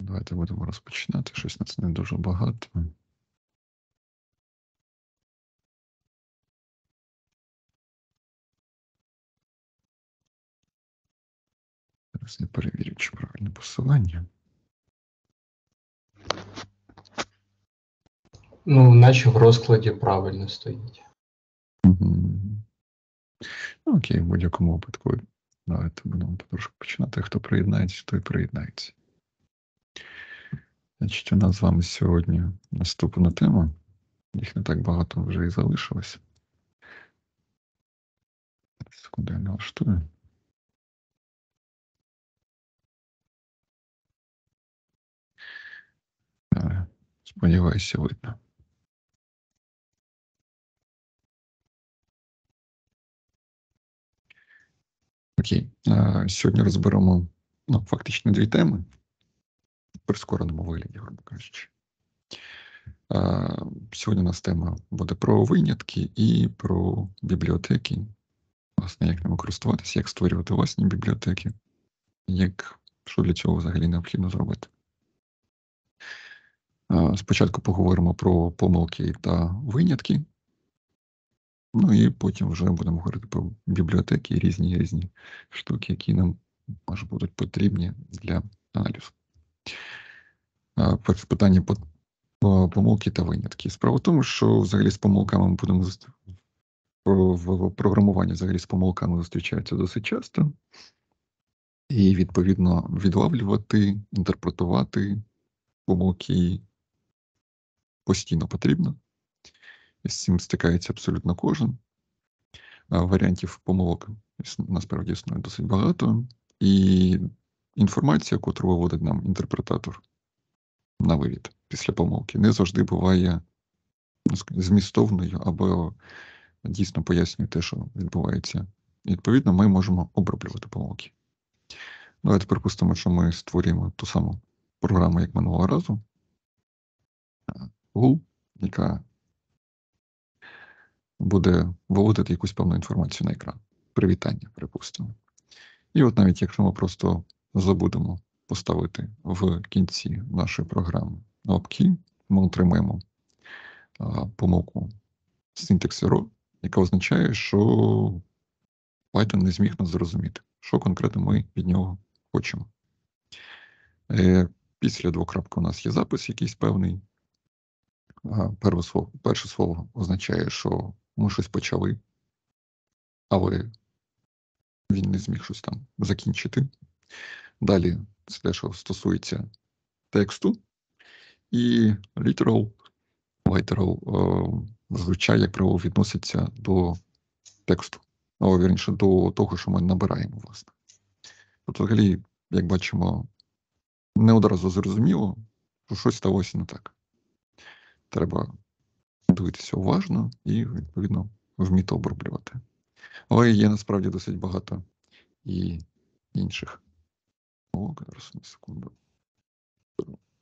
Давайте будемо розпочинати. Щось на це не дуже багато. Зараз я перевірю, чи правильне посилання. Ну, наче в розкладі правильно стоїть. Угу. Ну, окей, в будь-якому випадку. Давайте будемо потрошку починати. Хто приєднається, той приєднається. Значить, у нас з вами сьогодні наступна тема. Їх не так багато вже і залишилось. Секунду, я налаштую. Сподіваюся, видно. Окей, сьогодні розберемо ну, фактично дві теми прискореному вигляді, грубо кажучи. Сьогодні у нас тема буде про винятки і про бібліотеки. Власне, як ними користуватися, як створювати власні бібліотеки, як, що для цього взагалі необхідно зробити. Спочатку поговоримо про помилки та винятки. Ну і потім вже будемо говорити про бібліотеки і різні різні штуки, які нам може будуть потрібні для аналізу. Питання помилки та винятки. Справа в тому, що взагалі з помилками ми будемо в програмуванні взагалі з помилками зустрічаються досить часто, і, відповідно, відлавлювати, інтерпретувати помилки постійно потрібно. і З цим стикається абсолютно кожен. Варіантів помилок насправді існує досить багато. І інформація, яку виводить нам інтерпретатор на вивід після помилки, не завжди буває змістовною або дійсно пояснює те, що відбувається. І, відповідно, ми можемо оброблювати помилки. Давайте ну, припустимо, що ми створюємо ту саму програму, як минулого разу. Гул, яка буде виводити якусь певну інформацію на екран. Привітання, припустимо. І от навіть якщо ми просто забудемо поставити в кінці нашої програми OpKey, ну, ми отримаємо а, помилку синтаксі RO, яка означає, що Python не зміг нас зрозуміти, що конкретно ми від нього хочемо. Е, після двокрапки у нас є запис якийсь певний. А, слово, перше слово означає, що ми щось почали, але він не зміг щось там закінчити. Далі це те, що стосується тексту і literal, literal е, зазвичай, як правило, відноситься до тексту, а вірніше до того, що ми набираємо, власне. Тобто, взагалі, як бачимо, не одразу зрозуміло, що щось сталося не так. Треба дивитися уважно і, відповідно, вміти оброблювати. Але є насправді досить багато і інших. Зараз на секунду,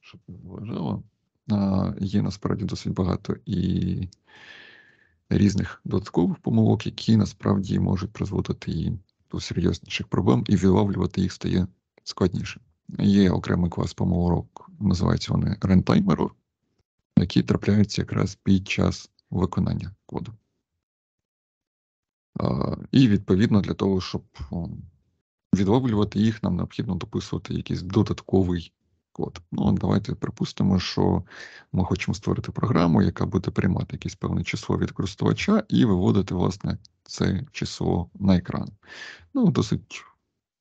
щоб не заважало. Є насправді досить багато і різних додаткових помилок, які насправді можуть призводити і до серйозніших проблем, і вилавлювати їх стає складніше. Є окремий клас помилок, називаються вони runtime error, які трапляються якраз під час виконання коду. І відповідно для того, щоб відловлювати їх, нам необхідно дописувати якийсь додатковий код. Ну, Давайте припустимо, що ми хочемо створити програму, яка буде приймати якесь певне число від користувача і виводити, власне, це число на екран. Ну, досить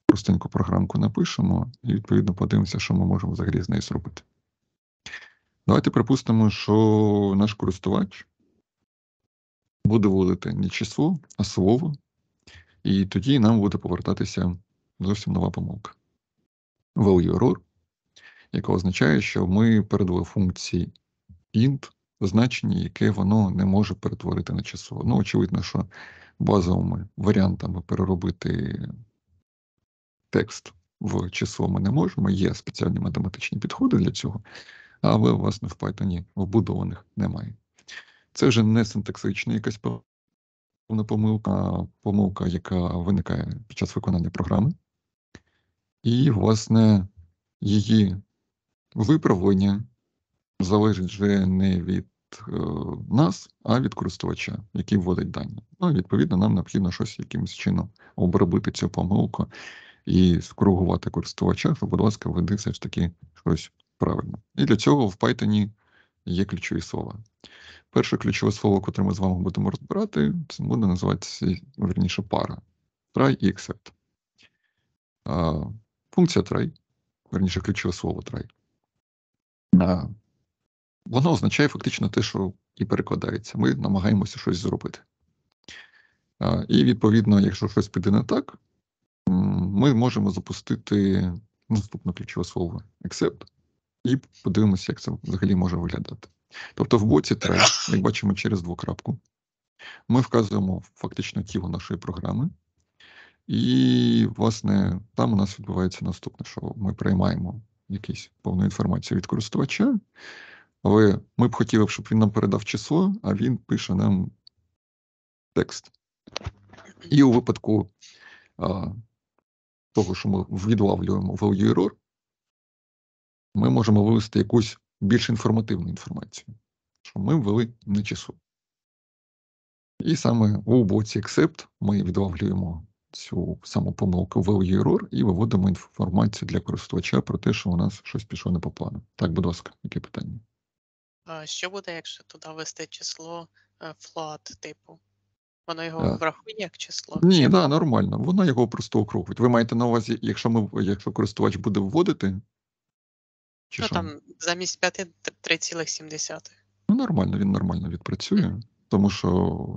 простеньку програмку напишемо, і відповідно подивимося, що ми можемо взагалі з нею зробити. Давайте припустимо, що наш користувач буде вводити не число, а слово, і тоді нам буде повертатися зовсім нова помилка. Value error, яка означає, що ми передали функції int значення, яке воно не може перетворити на число. Ну, очевидно, що базовими варіантами переробити текст в число ми не можемо. Є спеціальні математичні підходи для цього, але, власне, в Python вбудованих немає. Це вже не синтаксична якась повна помилка, а помилка, яка виникає під час виконання програми. І, власне, її виправлення залежить вже не від е, нас, а від користувача, який вводить дані. Ну, відповідно, нам необхідно щось якимось чином обробити цю помилку і скругувати користувача, то, будь ласка, введи все ж таки щось правильно. І для цього в Python є ключові слова. Перше ключове слово, яке ми з вами будемо розбирати, це буде називатися верніше пара. Try і accept функція try, верніше ключове слово try, воно означає фактично те, що і перекладається. Ми намагаємося щось зробити. І, відповідно, якщо щось піде не так, ми можемо запустити наступне ключове слово accept, і подивимося, як це взагалі може виглядати. Тобто, в боці try, як бачимо через двокрапку, ми вказуємо фактично тіло нашої програми. І, власне, там у нас відбувається наступне, що ми приймаємо якусь повну інформацію від користувача, але ми б хотіли, щоб він нам передав число, а він пише нам текст. І у випадку а, того, що ми відлавлюємо value error, ми можемо вивести якусь більш інформативну інформацію, що ми ввели не число. І саме у боці Accept ми відлавлюємо цю саму помилку в error і виводимо інформацію для користувача про те, що у нас щось пішло не по плану. Так, будь ласка, яке питання? Що буде, якщо туди ввести число float е, типу? Воно його е, врахує як число? Ні, так, да, нормально. Воно його просто округлить. Ви маєте на увазі, якщо ми, якщо користувач буде вводити? Чи ну що? там замість 5 3,7. Ну, нормально, він нормально відпрацює, тому що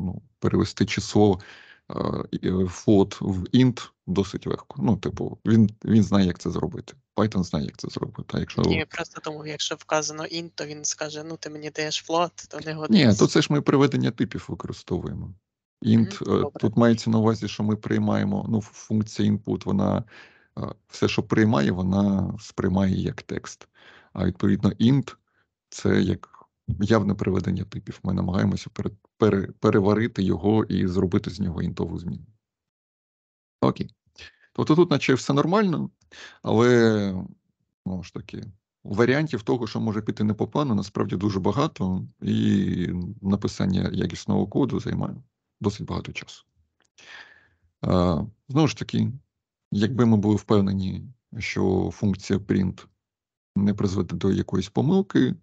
ну, перевести число Е, е, флот в int досить легко. Ну, типу, він він знає, як це зробити. Python знає, як це зробити. А якщо ні, просто думав, якщо вказано int, то він скаже: ну ти мені даєш float, то не годиться. Ні, то це ж ми приведення типів використовуємо. Int, mm-hmm, тут мається на увазі, що ми приймаємо. Ну, функція input, вона все, що приймає, вона сприймає як текст. А відповідно, int це як явне приведення типів. Ми намагаємося переварити його і зробити з нього інтову зміну. Окей. Тобто тут, наче все нормально, але ну, ж таки, варіантів того, що може піти не по плану, насправді дуже багато, і написання якісного коду займає досить багато часу. А, Знову ж таки, якби ми були впевнені, що функція print не призведе до якоїсь помилки,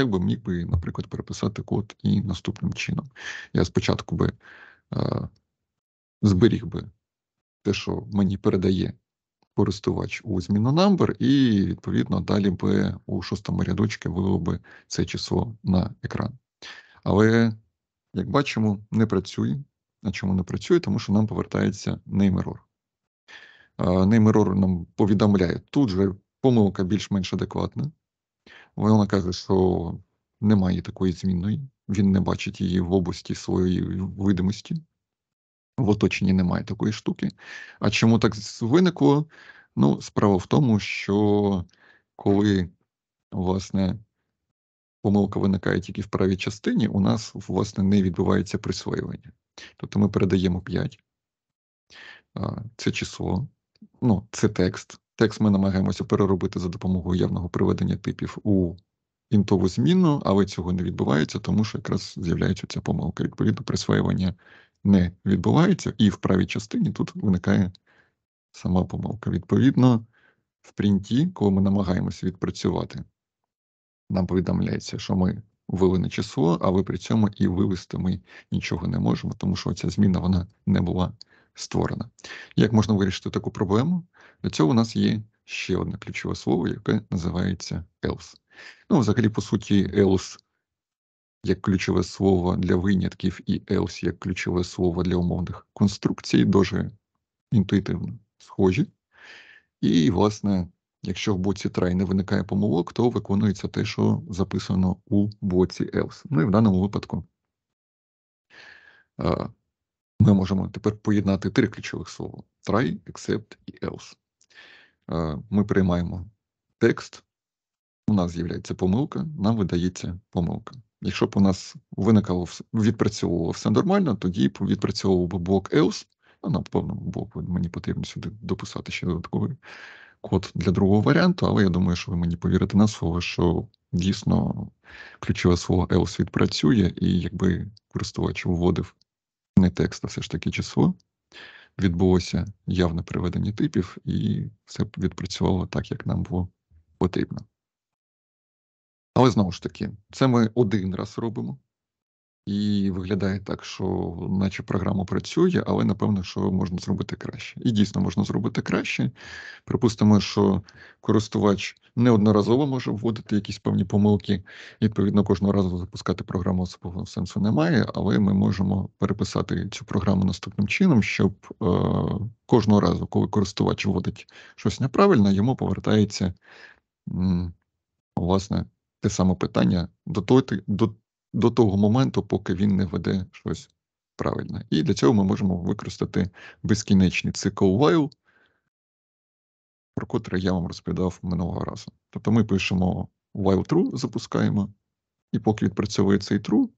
як би міг би, наприклад, переписати код і наступним чином. Я спочатку би е, зберіг би те, що мені передає користувач у зміну number, і відповідно далі би у шостому рядочку вивело би це число на екран. Але, як бачимо, не працює. На чому не працює, тому що нам повертається name error. Е, name error нам повідомляє тут же помилка більш-менш адекватна вона каже, що немає такої змінної, він не бачить її в області своєї видимості. В оточенні немає такої штуки. А чому так виникло? Ну, справа в тому, що коли, власне, помилка виникає тільки в правій частині, у нас, власне, не відбувається присвоювання. Тобто ми передаємо 5. Це число, ну, це текст, Текст ми намагаємося переробити за допомогою явного приведення типів у інтову зміну, але цього не відбувається, тому що якраз з'являється ця помилка. Відповідно, присвоювання не відбувається, і в правій частині тут виникає сама помилка. Відповідно, в принті, коли ми намагаємося відпрацювати, нам повідомляється, що ми ввели не число, але при цьому і вивести ми нічого не можемо, тому що ця зміна вона не була створена. Як можна вирішити таку проблему? Для цього у нас є ще одне ключове слово, яке називається else. Ну, взагалі, по суті, else як ключове слово для винятків, і else як ключове слово для умовних конструкцій, дуже інтуїтивно схожі. І, власне, якщо в боці try не виникає помилок, то виконується те, що записано у боці else. Ну і в даному випадку ми можемо тепер поєднати три ключових слова: try, except і else. Е, ми приймаємо текст, у нас з'являється помилка, нам видається помилка. Якщо б у нас виникало відпрацьовувало все нормально, тоді б відпрацьовував би блок else. А напевно, блок мені потрібно сюди дописати ще додатковий код для другого варіанту, але я думаю, що ви мені повірите на слово, що дійсно ключове слово else відпрацює, і якби користувач вводив не текст, а все ж таки число. Відбулося явне приведення типів, і все відпрацювало так, як нам було потрібно. Але знову ж таки, це ми один раз робимо. І виглядає так, що наче програма працює, але напевно, що можна зробити краще. І дійсно можна зробити краще. Припустимо, що користувач неодноразово може вводити якісь певні помилки. Відповідно, кожного разу запускати програму особливого сенсу немає, але ми можемо переписати цю програму наступним чином, щоб е, кожного разу, коли користувач вводить щось неправильно, йому повертається м, власне те саме питання до той до до того моменту, поки він не веде щось правильне. І для цього ми можемо використати безкінечний цикл while, про котрий я вам розповідав минулого разу. Тобто ми пишемо while true, запускаємо, і поки відпрацьовує цей true,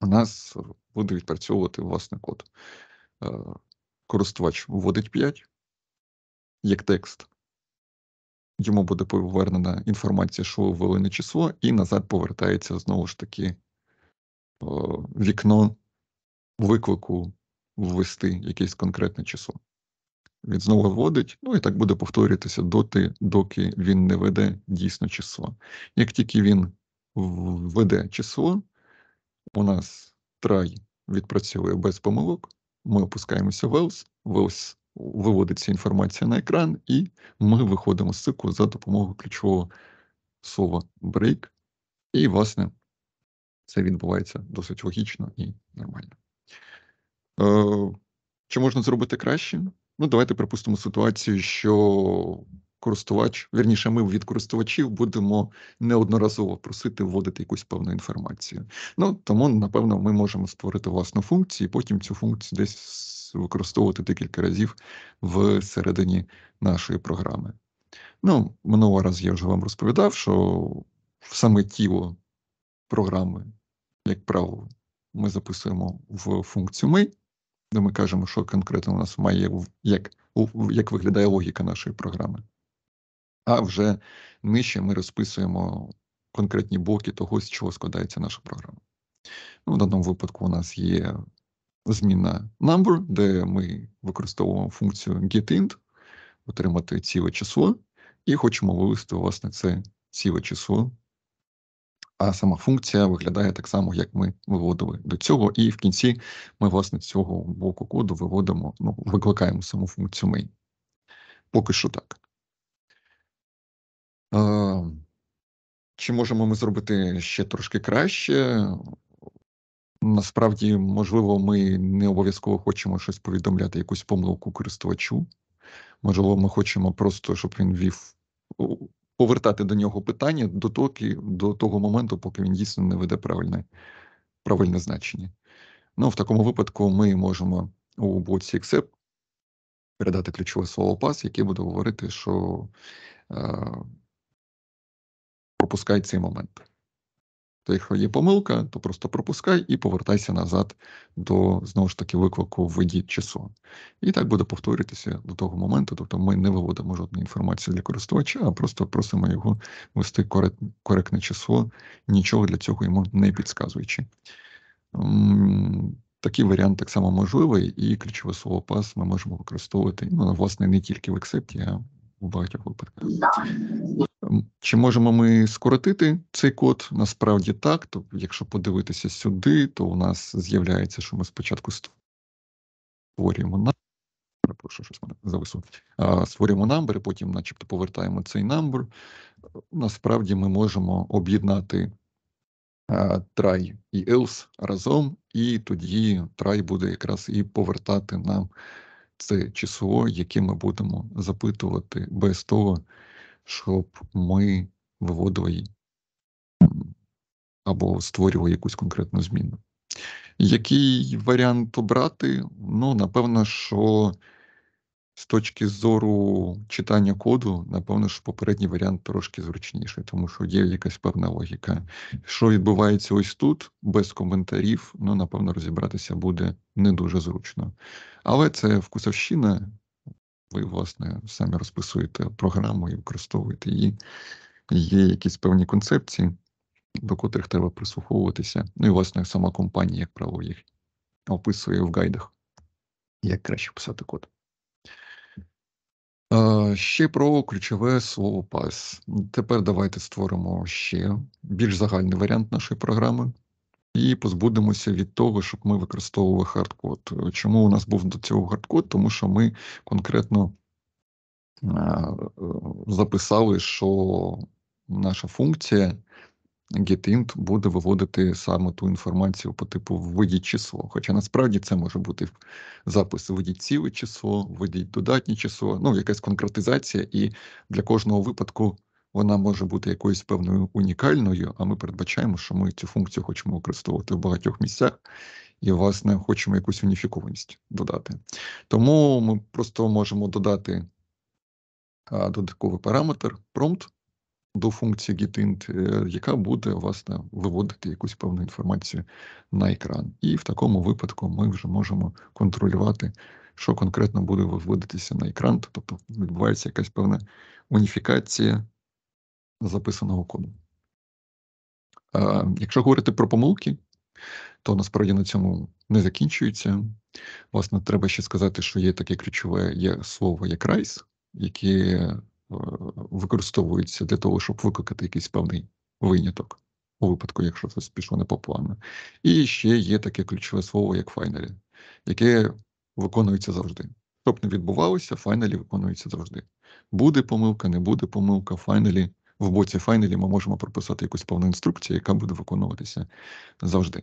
у нас буде відпрацьовувати власне код. Е, користувач вводить 5 як текст йому буде повернена інформація, що ввели число, і назад повертається знову ж таки вікно виклику ввести якесь конкретне число. Він знову вводить, ну і так буде повторюватися доти, доки він не веде дійсно число. Як тільки він введе число, у нас трай відпрацьовує без помилок, ми опускаємося в else, Wells виводиться інформація на екран, і ми виходимо з циклу за допомогою ключового слова break. І, власне, це відбувається досить логічно і нормально. Е, Чи можна зробити краще? Ну, давайте припустимо ситуацію, що користувач, верніше, ми від користувачів будемо неодноразово просити вводити якусь певну інформацію. Ну тому, напевно, ми можемо створити власну функцію, і потім цю функцію десь використовувати декілька разів всередині нашої програми. Ну, минулого раз я вже вам розповідав, що саме тіло програми, як правило, ми записуємо в функцію ми, де ми кажемо, що конкретно у нас має як, як виглядає логіка нашої програми. А вже нижче ми розписуємо конкретні блоки того, з чого складається наша програма. Ну, В даному випадку у нас є зміна number, де ми використовуємо функцію getInt, отримати ціле число, і хочемо вивести власне це ціле число. А сама функція виглядає так само, як ми виводили до цього. І в кінці ми, власне, цього боку коду виводимо, ну, викликаємо саму функцію main. Поки що так. Е, чи можемо ми зробити ще трошки краще? Насправді, можливо, ми не обов'язково хочемо щось повідомляти, якусь помилку користувачу. Можливо, ми хочемо просто, щоб він вів повертати до нього питання до того, до того моменту, поки він дійсно не веде правильне правильне значення. Ну, в такому випадку ми можемо у боці Accept передати ключове слово пас, яке буде говорити, що е, пропускає цей момент. То якщо є помилка, то просто пропускай і повертайся назад до знову ж таки виклику в введі часу. І так буде повторюватися до того моменту. Тобто ми не виводимо жодної інформації для користувача, а просто просимо його ввести коректне число, нічого для цього йому не підказуючи. Такий варіант так само можливий, і ключове слово пас ми можемо використовувати ну, власне не тільки в Ексепті, а в багатьох випадках. Чи можемо ми скоротити цей код? Насправді так. То, якщо подивитися сюди, то у нас з'являється, що ми спочатку створюємо на щось мене завису. Створюємо намбери, потім, начебто, повертаємо цей намбер. Насправді ми можемо об'єднати try і else разом, і тоді try буде якраз і повертати нам це число, яке ми будемо запитувати без того щоб ми виводили або створювали якусь конкретну зміну. Який варіант обрати? Ну, напевно, що з точки зору читання коду, напевно, що попередній варіант трошки зручніший, тому що є якась певна логіка. Що відбувається ось тут, без коментарів, ну, напевно, розібратися буде не дуже зручно. Але це вкусовщина, ви, власне, самі розписуєте програму і використовуєте її. Є якісь певні концепції, до котрих треба прислуховуватися. Ну і власне сама компанія, як правило, їх описує в гайдах, як краще писати код. Ще про ключове слово PAS. Тепер давайте створимо ще більш загальний варіант нашої програми і позбудемося від того, щоб ми використовували хардкод. Чому у нас був до цього хардкод? Тому що ми конкретно е, е, записали, що наша функція getInt буде виводити саме ту інформацію по типу введіть число. Хоча насправді це може бути запис введіть ціле число, введіть додатнє число, ну якась конкретизація, і для кожного випадку вона може бути якоюсь певною унікальною, а ми передбачаємо, що ми цю функцію хочемо використовувати в багатьох місцях і, власне, хочемо якусь уніфікованість додати. Тому ми просто можемо додати додатковий параметр prompt до функції getInt, е, яка буде власне виводити якусь певну інформацію на екран. І в такому випадку ми вже можемо контролювати. Що конкретно буде виводитися на екран, тобто відбувається якась певна уніфікація записаного коду. Якщо говорити про помилки, то насправді на цьому не закінчується. Власне, треба ще сказати, що є таке ключове є слово як райс, яке е, використовується для того, щоб викликати якийсь певний виняток у випадку, якщо це пішло не по плану. І ще є таке ключове слово, як «finally», яке виконується завжди. Щоб не відбувалося, «finally» виконується завжди. Буде помилка, не буде помилка, «finally» в боці файнелі ми можемо прописати якусь повну інструкцію, яка буде виконуватися завжди.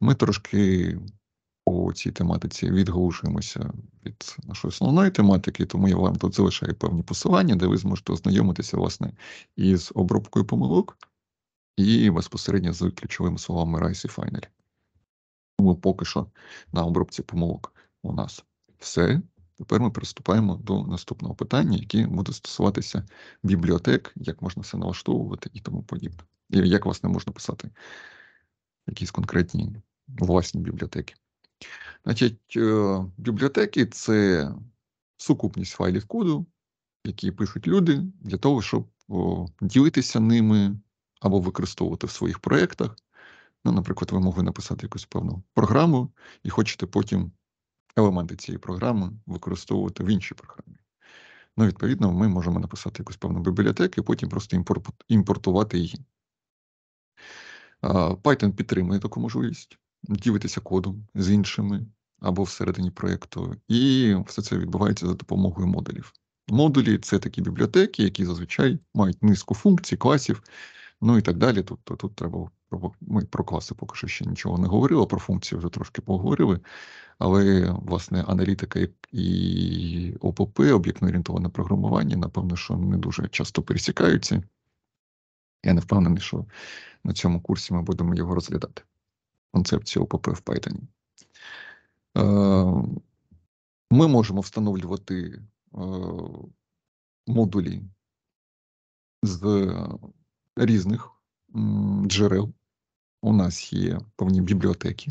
Ми трошки по цій тематиці відголошуємося від нашої основної тематики, тому я вам тут залишаю певні посилання, де ви зможете ознайомитися власне із обробкою помилок і безпосередньо з ключовими словами RISE і Final. Тому поки що на обробці помилок у нас все. Тепер ми приступаємо до наступного питання, яке буде стосуватися бібліотек, як можна все налаштовувати і тому подібне. І як власне можна писати якісь конкретні власні бібліотеки. Значить, е, бібліотеки це сукупність файлів коду, які пишуть люди для того, щоб ділитися ними або використовувати в своїх проєктах. Ну, Наприклад, ви могли написати якусь певну програму і хочете потім елементи цієї програми використовувати в іншій програмі. Ну, відповідно, ми можемо написати якусь певну бібліотеку і потім просто імпортувати її. Python підтримує таку можливість ділитися кодом з іншими або всередині проєкту, і все це відбувається за допомогою модулів. Модулі це такі бібліотеки, які зазвичай мають низку функцій, класів, Ну і так далі. Тут тут треба ми про класи поки що ще нічого не говорили, про функції вже трошки поговорили. Але власне аналітика і ОПП, об'єктно орієнтоване програмування, напевно, що не дуже часто пересікаються. Я не впевнений, що на цьому курсі ми будемо його розглядати. Концепцію ОПП в Python. Е, ми можемо встановлювати е, модулі з різних джерел. У нас є повні бібліотеки,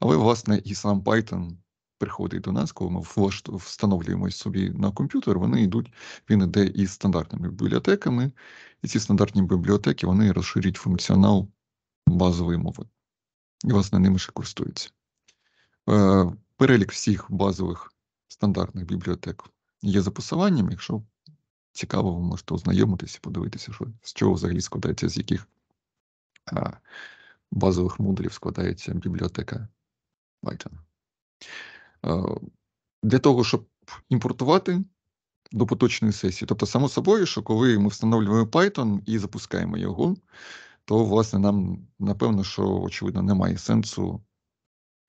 але, власне, і сам Python приходить до нас, коли ми встановлюємо собі на комп'ютер, вони йдуть, він йде із стандартними бібліотеками, і ці стандартні бібліотеки вони розширюють функціонал базової мови. І, власне, ними ще користуються. Е, перелік всіх базових стандартних бібліотек є записуванням. Якщо цікаво, ви можете ознайомитися і подивитися, що з чого взагалі складається, з яких а, базових модулів складається бібліотека Python. А, для того, щоб імпортувати до поточної сесії, тобто, само собою, що коли ми встановлюємо Python і запускаємо його, то, власне, нам напевно, що очевидно немає сенсу.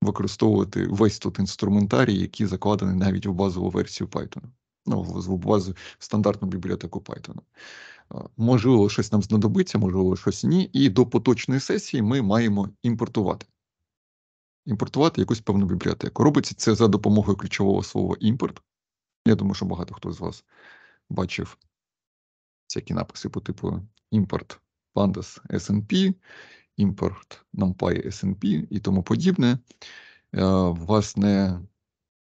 Використовувати весь тут інструментарій, який закладений навіть у базову версію Python ну, в базу стандартну бібліотеку Python. Можливо, щось нам знадобиться, можливо, щось ні. І до поточної сесії ми маємо імпортувати. Імпортувати якусь певну бібліотеку. Робиться це за допомогою ключового слова імпорт. Я думаю, що багато хто з вас бачив всякі написи по типу імпорт pandas SNP, імпорт NumPy SNP і тому подібне. Е, власне,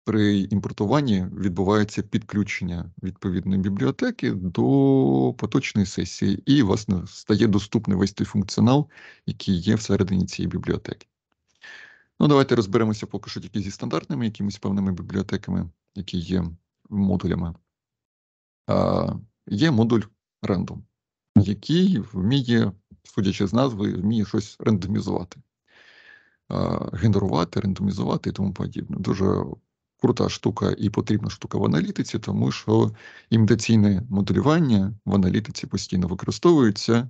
при імпортуванні відбувається підключення відповідної бібліотеки до поточної сесії, і, власне, стає доступний весь той функціонал, який є всередині цієї бібліотеки. Ну, давайте розберемося поки що тільки зі стандартними якимись певними бібліотеками, які є модулями. А, Є модуль рандом, який вміє, судячи з назви, вміє щось рандомізувати, а, генерувати, рандомізувати і тому подібне. Дуже крута штука і потрібна штука в аналітиці, тому що імітаційне моделювання в аналітиці постійно використовується,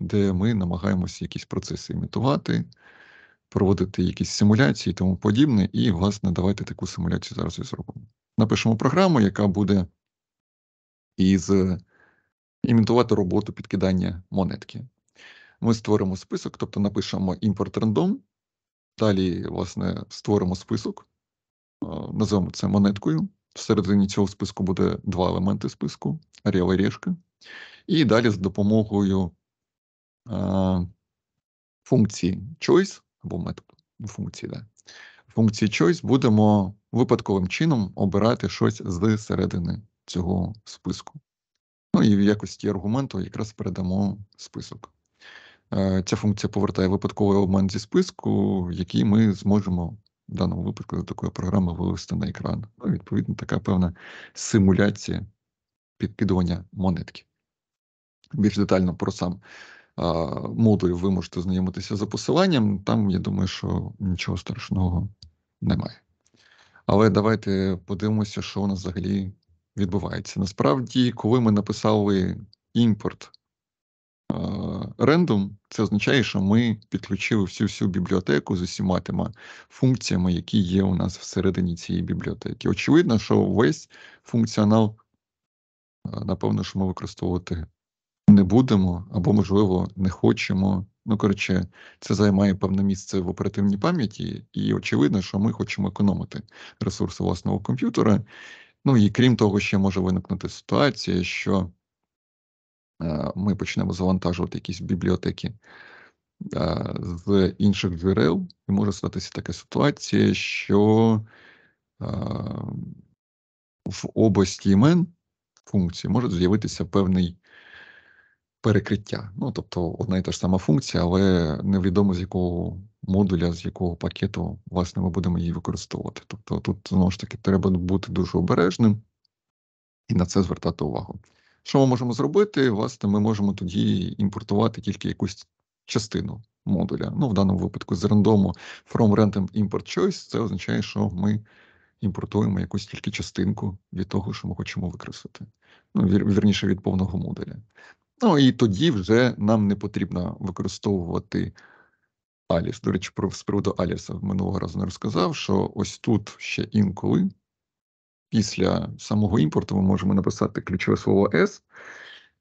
де ми намагаємося якісь процеси імітувати, проводити якісь симуляції і тому подібне. І, власне, давайте таку симуляцію зараз і зробимо. Напишемо програму, яка буде із імітувати роботу підкидання монетки. Ми створимо список, тобто напишемо імпорт рандом. Далі, власне, створимо список називаємо це монеткою. Всередині цього списку буде два елементи списку аріал і решка. І далі з допомогою е, функції choice або методу функції, да. функції choice будемо випадковим чином обирати щось з середини цього списку. Ну і в якості аргументу якраз передамо список. Е, ця функція повертає випадковий елемент зі списку, який ми зможемо в даному випадку за такою програмою вивести на екран. Ну, відповідно, така певна симуляція підкидування монетки. Більш детально про сам а, модуль ви можете знайомитися за посиланням. Там, я думаю, що нічого страшного немає. Але давайте подивимося, що у нас взагалі відбувається. Насправді, коли ми написали імпорт Рендом це означає, що ми підключили всю всю бібліотеку з усіма тими функціями, які є у нас всередині цієї бібліотеки. Очевидно, що весь функціонал, напевно, що ми використовувати не будемо, або, можливо, не хочемо. Ну, коротше, це займає певне місце в оперативній пам'яті, і очевидно, що ми хочемо економити ресурси власного комп'ютера. Ну і крім того, ще може виникнути ситуація, що ми почнемо завантажувати якісь бібліотеки з інших джерел, і може статися така ситуація, що в області імен функції може з'явитися певний перекриття. Ну, тобто одна і та ж сама функція, але невідомо з якого модуля, з якого пакету, власне, ми будемо її використовувати. Тобто тут знову ж таки треба бути дуже обережним і на це звертати увагу. Що ми можемо зробити? Власне, ми можемо тоді імпортувати тільки якусь частину модуля. Ну, в даному випадку з рандому From Random Import Choice, це означає, що ми імпортуємо якусь тільки частинку від того, що ми хочемо використати. Ну, вірніше від повного модуля. Ну і тоді вже нам не потрібно використовувати Аліс. До речі, про з приводу Аліса минулого разу не розказав, що ось тут ще інколи після самого імпорту ми можемо написати ключове слово S,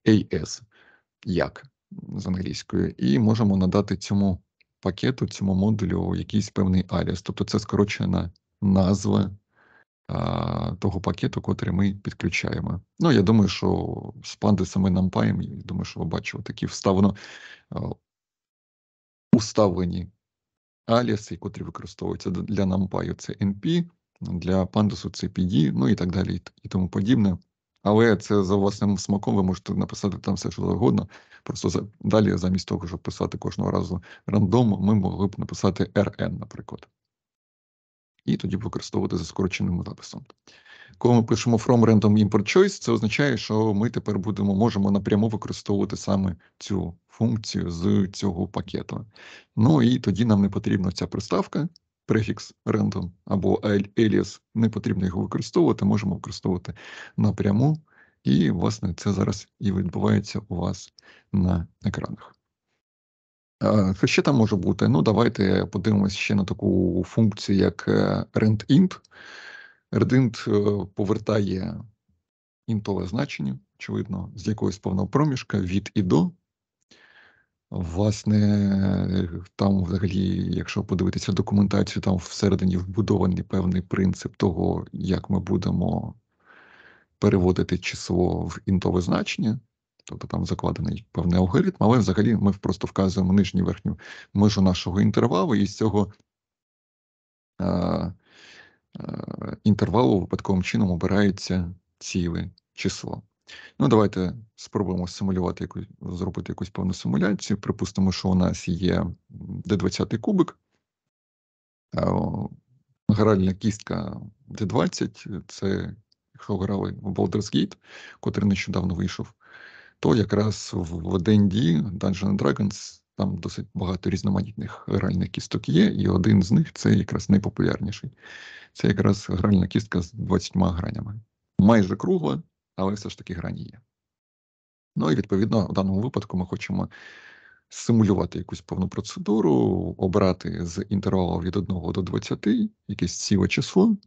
AS, як з англійської, і можемо надати цьому пакету, цьому модулю якийсь певний аліас. Тобто це скорочена назва а, того пакету, котрий ми підключаємо. Ну, я думаю, що з пандесами Нампаєм, я думаю, що ви бачили такі вставлено уставлені аліаси, котрі використовуються для Нампаю. Це NP, для пандусу CPD, ну і так далі, і тому подібне. Але це за власним смаком ви можете написати там все, що завгодно. Просто далі, замість того, щоб писати кожного разу рандом, ми могли б написати RN, наприклад. І тоді використовувати за скороченим записом. Коли ми пишемо from random import choice, це означає, що ми тепер будемо, можемо напряму використовувати саме цю функцію з цього пакету. Ну і тоді нам не потрібна ця приставка префікс random або alias, не потрібно його використовувати, можемо використовувати напряму. І, власне, це зараз і відбувається у вас на екранах. Що ще там може бути? Ну, давайте подивимося ще на таку функцію, як е, rendint. Rendint е, повертає інтове значення, очевидно, з якогось певного проміжка від і до. Власне, там, взагалі, якщо подивитися документацію, там всередині вбудований певний принцип того, як ми будемо переводити число в інтове значення, тобто там закладений певний алгоритм, але взагалі ми просто вказуємо нижню верхню межу нашого інтервалу, і з цього е, е, інтервалу випадковим чином обирається ціле число. Ну, давайте спробуємо симулювати якусь зробити якусь певну симуляцію. Припустимо, що у нас є D20 кубик, гральна кістка D20, це якщо грали в Baldur's Gate, котрий нещодавно вийшов, то якраз в D&D, Dungeon Dragons, там досить багато різноманітних гральних кісток є, і один з них це якраз найпопулярніший. Це якраз гральна кістка з 20 гранями. Майже кругла але все ж таки грані є. Ну і відповідно в даному випадку ми хочемо симулювати якусь повну процедуру, обрати з інтервалу від 1 до 20 якесь ціле число.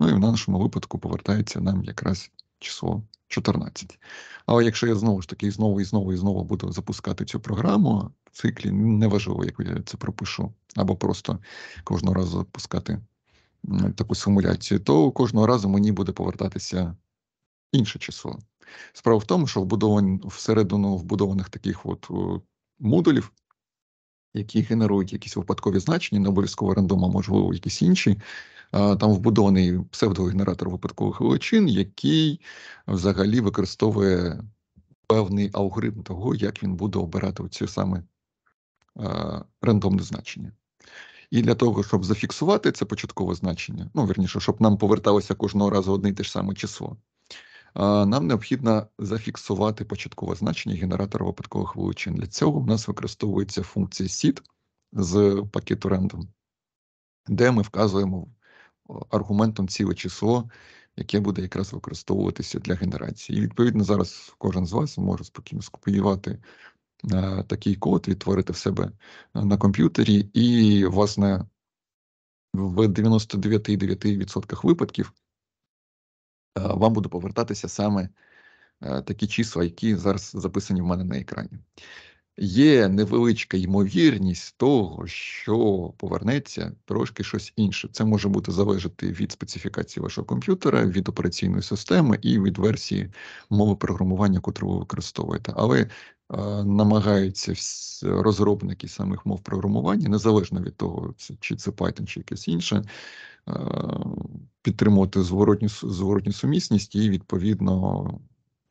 Ну і в нашому випадку повертається нам якраз число 14. Але якщо я знову ж таки знову і знову і знову буду запускати цю програму в циклі, неважливо, як я це пропишу, або просто кожного разу запускати таку симуляцію, то кожного разу мені буде повертатися інше число. Справа в тому, що вбудовані всередину вбудованих таких от модулів, які генерують якісь випадкові значення, не обов'язково рандома, можливо, якісь інші. Там вбудований псевдогенератор випадкових величин, який взагалі використовує певний алгоритм того, як він буде обирати ці саме рандомне значення. І для того, щоб зафіксувати це початкове значення, ну верніше, щоб нам поверталося кожного разу одне і те ж саме число нам необхідно зафіксувати початкове значення генератора випадкових величин. Для цього в нас використовується функція СІД з пакету Random, де ми вказуємо аргументом ціле число, яке буде якраз використовуватися для генерації. І відповідно зараз кожен з вас може спокійно скопіювати. Е, такий код відтворити в себе на комп'ютері, і, власне, в 99,9% випадків Е, вам буду повертатися саме е, такі числа, які зараз записані в мене на екрані. Є невеличка ймовірність того, що повернеться трошки щось інше. Це може бути залежати від специфікації вашого комп'ютера, від операційної системи і від версії мови програмування, котру ви використовуєте. Але е, намагаються розробники самих мов програмування, незалежно від того, чи це Python, чи якесь інше, Е, підтримувати зворотню зворотню сумісність, і відповідно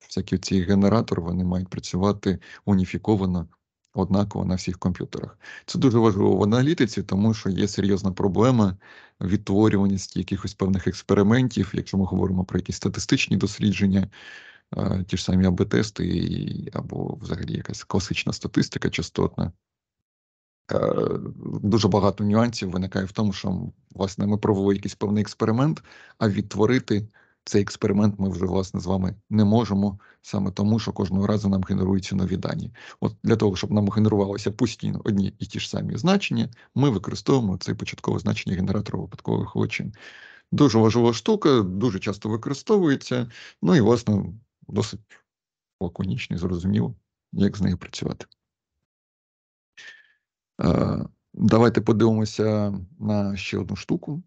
всякі ці генератори вони мають працювати уніфіковано. Однаково на всіх комп'ютерах. Це дуже важливо в аналітиці, тому що є серйозна проблема відтворюваності якихось певних експериментів, якщо ми говоримо про якісь статистичні дослідження, е, ті ж самі аби тести або взагалі якась класична статистика частотна. Е, дуже багато нюансів виникає в тому, що власне ми провели якийсь певний експеримент, а відтворити цей експеримент ми вже власне з вами не можемо, саме тому, що кожного разу нам генеруються нові дані. От для того, щоб нам генерувалися постійно одні і ті ж самі значення, ми використовуємо це початкове значення генератору випадкових величин. Дуже важлива штука, дуже часто використовується, ну і власне досить лаконічно і зрозуміло, як з нею працювати. Е, давайте подивимося на ще одну штуку,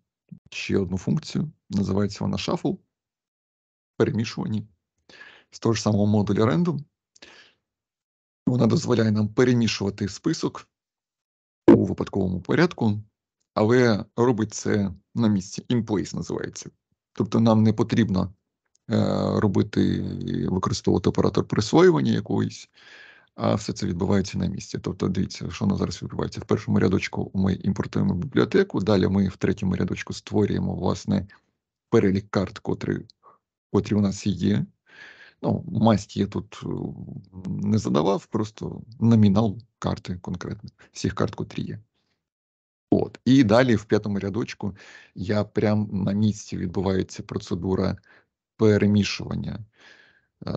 ще одну функцію. Називається вона шафл. Перемішувані з того ж самого модуля Random. Вона дозволяє нам перемішувати список у випадковому порядку, але робить це на місці. In place називається. Тобто нам не потрібно е, робити, використовувати оператор присвоювання якоїсь а все це відбувається на місці. Тобто, дивіться, що на зараз відбувається. В першому рядочку ми імпортуємо бібліотеку, далі ми в третьому рядочку створюємо власне перелік карт, котрі, котрі у нас є. Ну, масть я тут е, не задавав, просто номінал карти конкретно, всіх карт, котрі є. От. І далі в п'ятому рядочку я прямо на місці відбувається процедура перемішування. Е,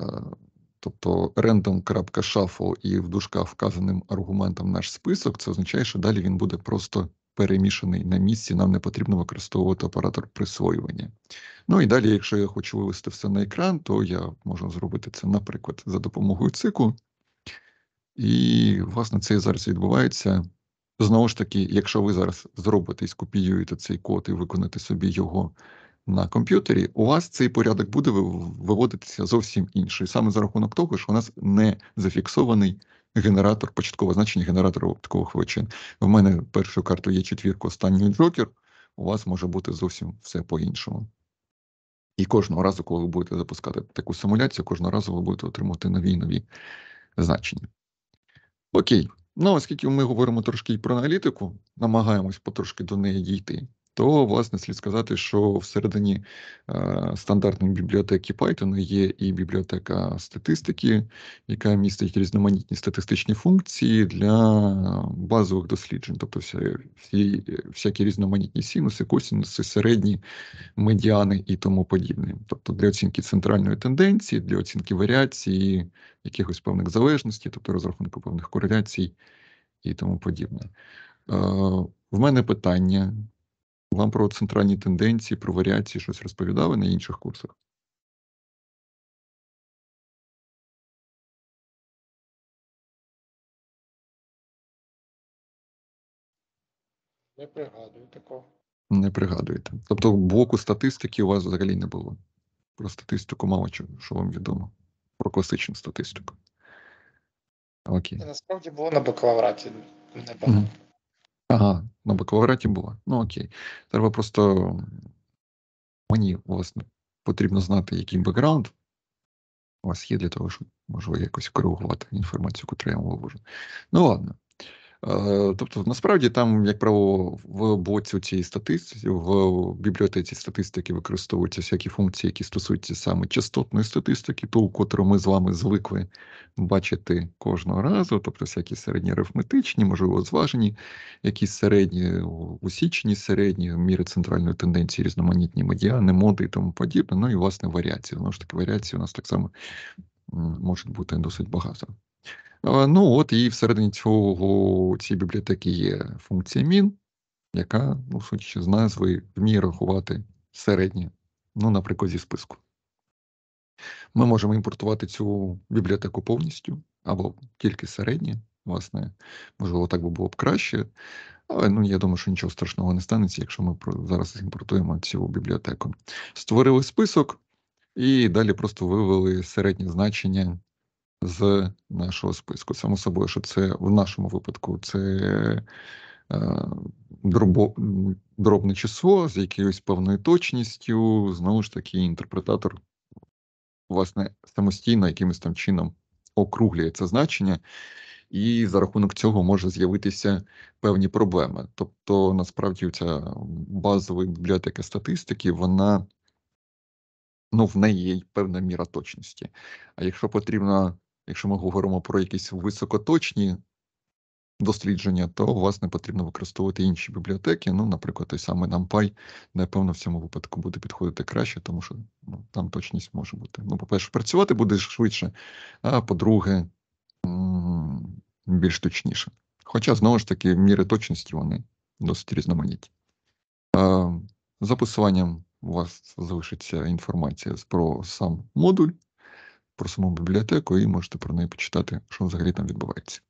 Тобто random.shuffle і в дужках вказаним аргументом наш список, це означає, що далі він буде просто перемішаний на місці, нам не потрібно використовувати оператор присвоювання. Ну і далі, якщо я хочу вивести все на екран, то я можу зробити це, наприклад, за допомогою циклу. І, власне, це зараз відбувається. Знову ж таки, якщо ви зараз зробите і скопіюєте цей код і виконаєте собі його на комп'ютері, у вас цей порядок буде виводитися зовсім інший, саме за рахунок того, що у нас не зафіксований генератор початкового значення генератору оптикових величин. В мене першу карту є четвірку, останній джокер. У вас може бути зовсім все по-іншому. І кожного разу, коли ви будете запускати таку симуляцію, кожного разу ви будете отримувати нові нові значення. Окей. Ну, оскільки ми говоримо трошки і про аналітику, намагаємось потрошки до неї дійти то власне слід сказати, що всередині е, стандартної бібліотеки Python є і бібліотека статистики, яка містить різноманітні статистичні функції для е, базових досліджень, тобто всі, всякі різноманітні синуси, косінуси, середні медіани і тому подібне. Тобто для оцінки центральної тенденції, для оцінки варіації, якихось певних залежностей, тобто розрахунку певних кореляцій і тому подібне. Е, в мене питання вам про центральні тенденції, про варіації щось розповідали на інших курсах? Не пригадую такого. Не пригадуєте. Тобто блоку статистики у вас взагалі не було. Про статистику мало чого, що вам відомо. Про класичну статистику. Окей. Насправді було на бакалавраті небагато. Mm -hmm. Ага, на бакалавраті була. Ну окей. Треба просто мені, власне, потрібно знати, який бекграунд у вас є для того, щоб можливо якось коригувати інформацію, яку я вам вивожу. Ну ладно. Е, тобто, насправді там, як правило, в боці цієї статистики, в бібліотеці статистики використовуються всякі функції, які стосуються саме частотної статистики, ту, котру ми з вами звикли бачити кожного разу, тобто всякі середні арифметичні, можливо, зважені, якісь середні усічені, середні, міри центральної тенденції, різноманітні медіани, моди і тому подібне. Ну і власне варіації. Знову ж таки варіації у нас так само можуть бути досить багато. Е, ну от і всередині цього цієї бібліотеки є функція мін, яка, ну, судячи з назви, вміє рахувати середнє, ну, наприклад, зі списку. Ми можемо імпортувати цю бібліотеку повністю або тільки середнє. Власне, можливо, так би було б краще, але ну я думаю, що нічого страшного не станеться, якщо ми зараз імпортуємо цю бібліотеку. Створили список і далі просто вивели середнє значення з нашого списку. Само собою, що це в нашому випадку це е, дробо, дробне число з якоюсь певною точністю. Знову ж таки, інтерпретатор, власне, самостійно якимось там чином округлює це значення. І за рахунок цього може з'явитися певні проблеми. Тобто, насправді, ця базова бібліотека статистики, вона ну в неї є певна міра точності. А якщо потрібно Якщо ми говоримо про якісь високоточні дослідження, то власне потрібно використовувати інші бібліотеки. Ну, наприклад, той самий NumPy, напевно, в цьому випадку буде підходити краще, тому що ну, там точність може бути. Ну, по-перше, працювати буде швидше, а по-друге, більш точніше. Хоча, знову ж таки, міри точності вони досить різноманітні. За посиланням у вас залишиться інформація про сам модуль про саму бібліотеку і можете про неї почитати, що взагалі там відбувається.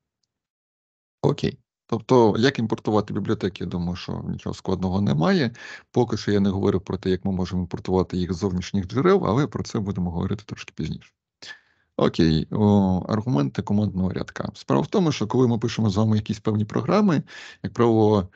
Окей. Тобто, як імпортувати бібліотеки, я думаю, що нічого складного немає. Поки що я не говорив про те, як ми можемо імпортувати їх з зовнішніх джерел, але про це будемо говорити трошки пізніше. Окей, о, аргументи командного рядка. Справа в тому, що коли ми пишемо з вами якісь певні програми, як правило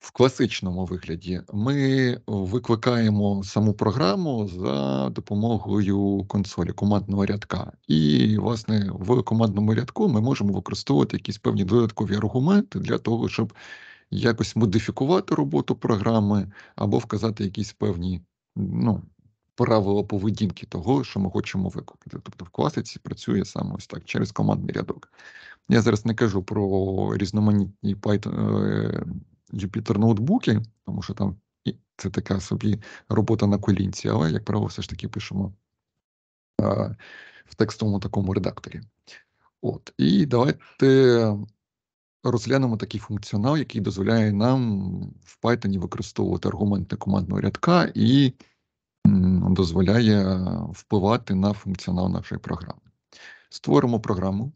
в класичному вигляді. Ми викликаємо саму програму за допомогою консолі командного рядка. І, власне, в командному рядку ми можемо використовувати якісь певні додаткові аргументи для того, щоб якось модифікувати роботу програми або вказати якісь певні. ну, Правила поведінки того, що ми хочемо викликати. Тобто в класиці працює саме ось так через командний рядок. Я зараз не кажу про різноманітні е, Jupyter ноутбуки, тому що там це така собі робота на колінці, але, як правило, все ж таки пишемо а, е, в текстовому такому редакторі. От, І давайте розглянемо такий функціонал, який дозволяє нам в Python використовувати аргументи командного рядка і м, дозволяє впливати на функціонал нашої програми. Створимо програму,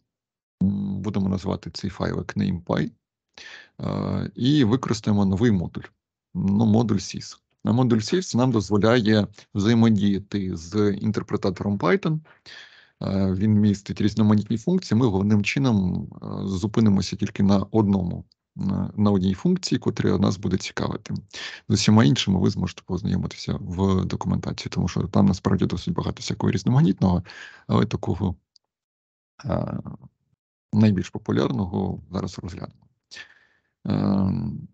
будемо назвати цей файлик NamePy. Е, і використаємо новий модуль ну, модуль SIS. На модуль SIS нам дозволяє взаємодіяти з інтерпретатором Python. Е, він містить різноманітні функції. Ми головним чином е, зупинимося тільки на одному, на одній функції, котрі нас буде цікавити. З усіма іншими ви зможете познайомитися в документації, тому що там насправді досить багато всякого різноманітного, але такого найбільш популярного зараз розглянемо. Ем,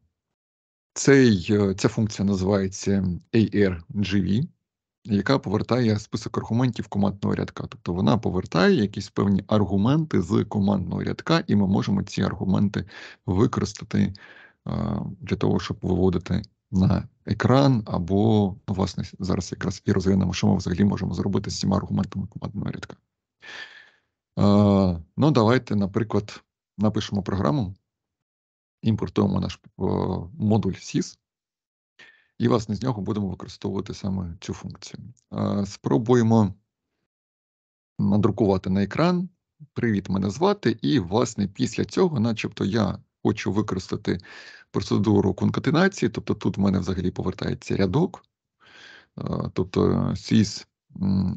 цей, е, Ця функція називається ARGV, яка повертає список аргументів командного рядка. Тобто вона повертає якісь певні аргументи з командного рядка, і ми можемо ці аргументи використати е, для того, щоб виводити на екран, або, ну, власне, зараз якраз і розглянемо, що ми взагалі можемо зробити з цими аргументами командного рядка. Е, ну, давайте, наприклад, напишемо програму імпортуємо наш э, модуль SIS, і, власне, з нього будемо використовувати саме цю функцію. Спробуємо э, надрукувати на екран. Привіт, мене звати. І, власне, після цього, начебто, я хочу використати процедуру конкатенації, тобто тут в мене взагалі повертається рядок, тобто SIS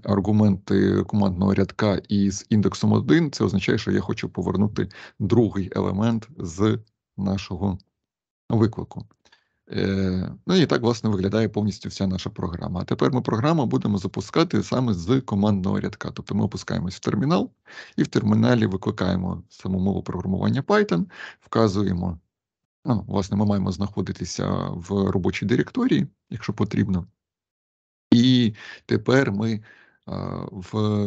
аргументи командного рядка із індексом 1, це означає, що я хочу повернути другий елемент з нашого виклику. Е, ну і так, власне, виглядає повністю вся наша програма. А тепер ми програму будемо запускати саме з командного рядка. Тобто ми опускаємось в термінал і в терміналі викликаємо саму мову програмування Python, вказуємо, ну, власне, ми маємо знаходитися в робочій директорії, якщо потрібно. І тепер ми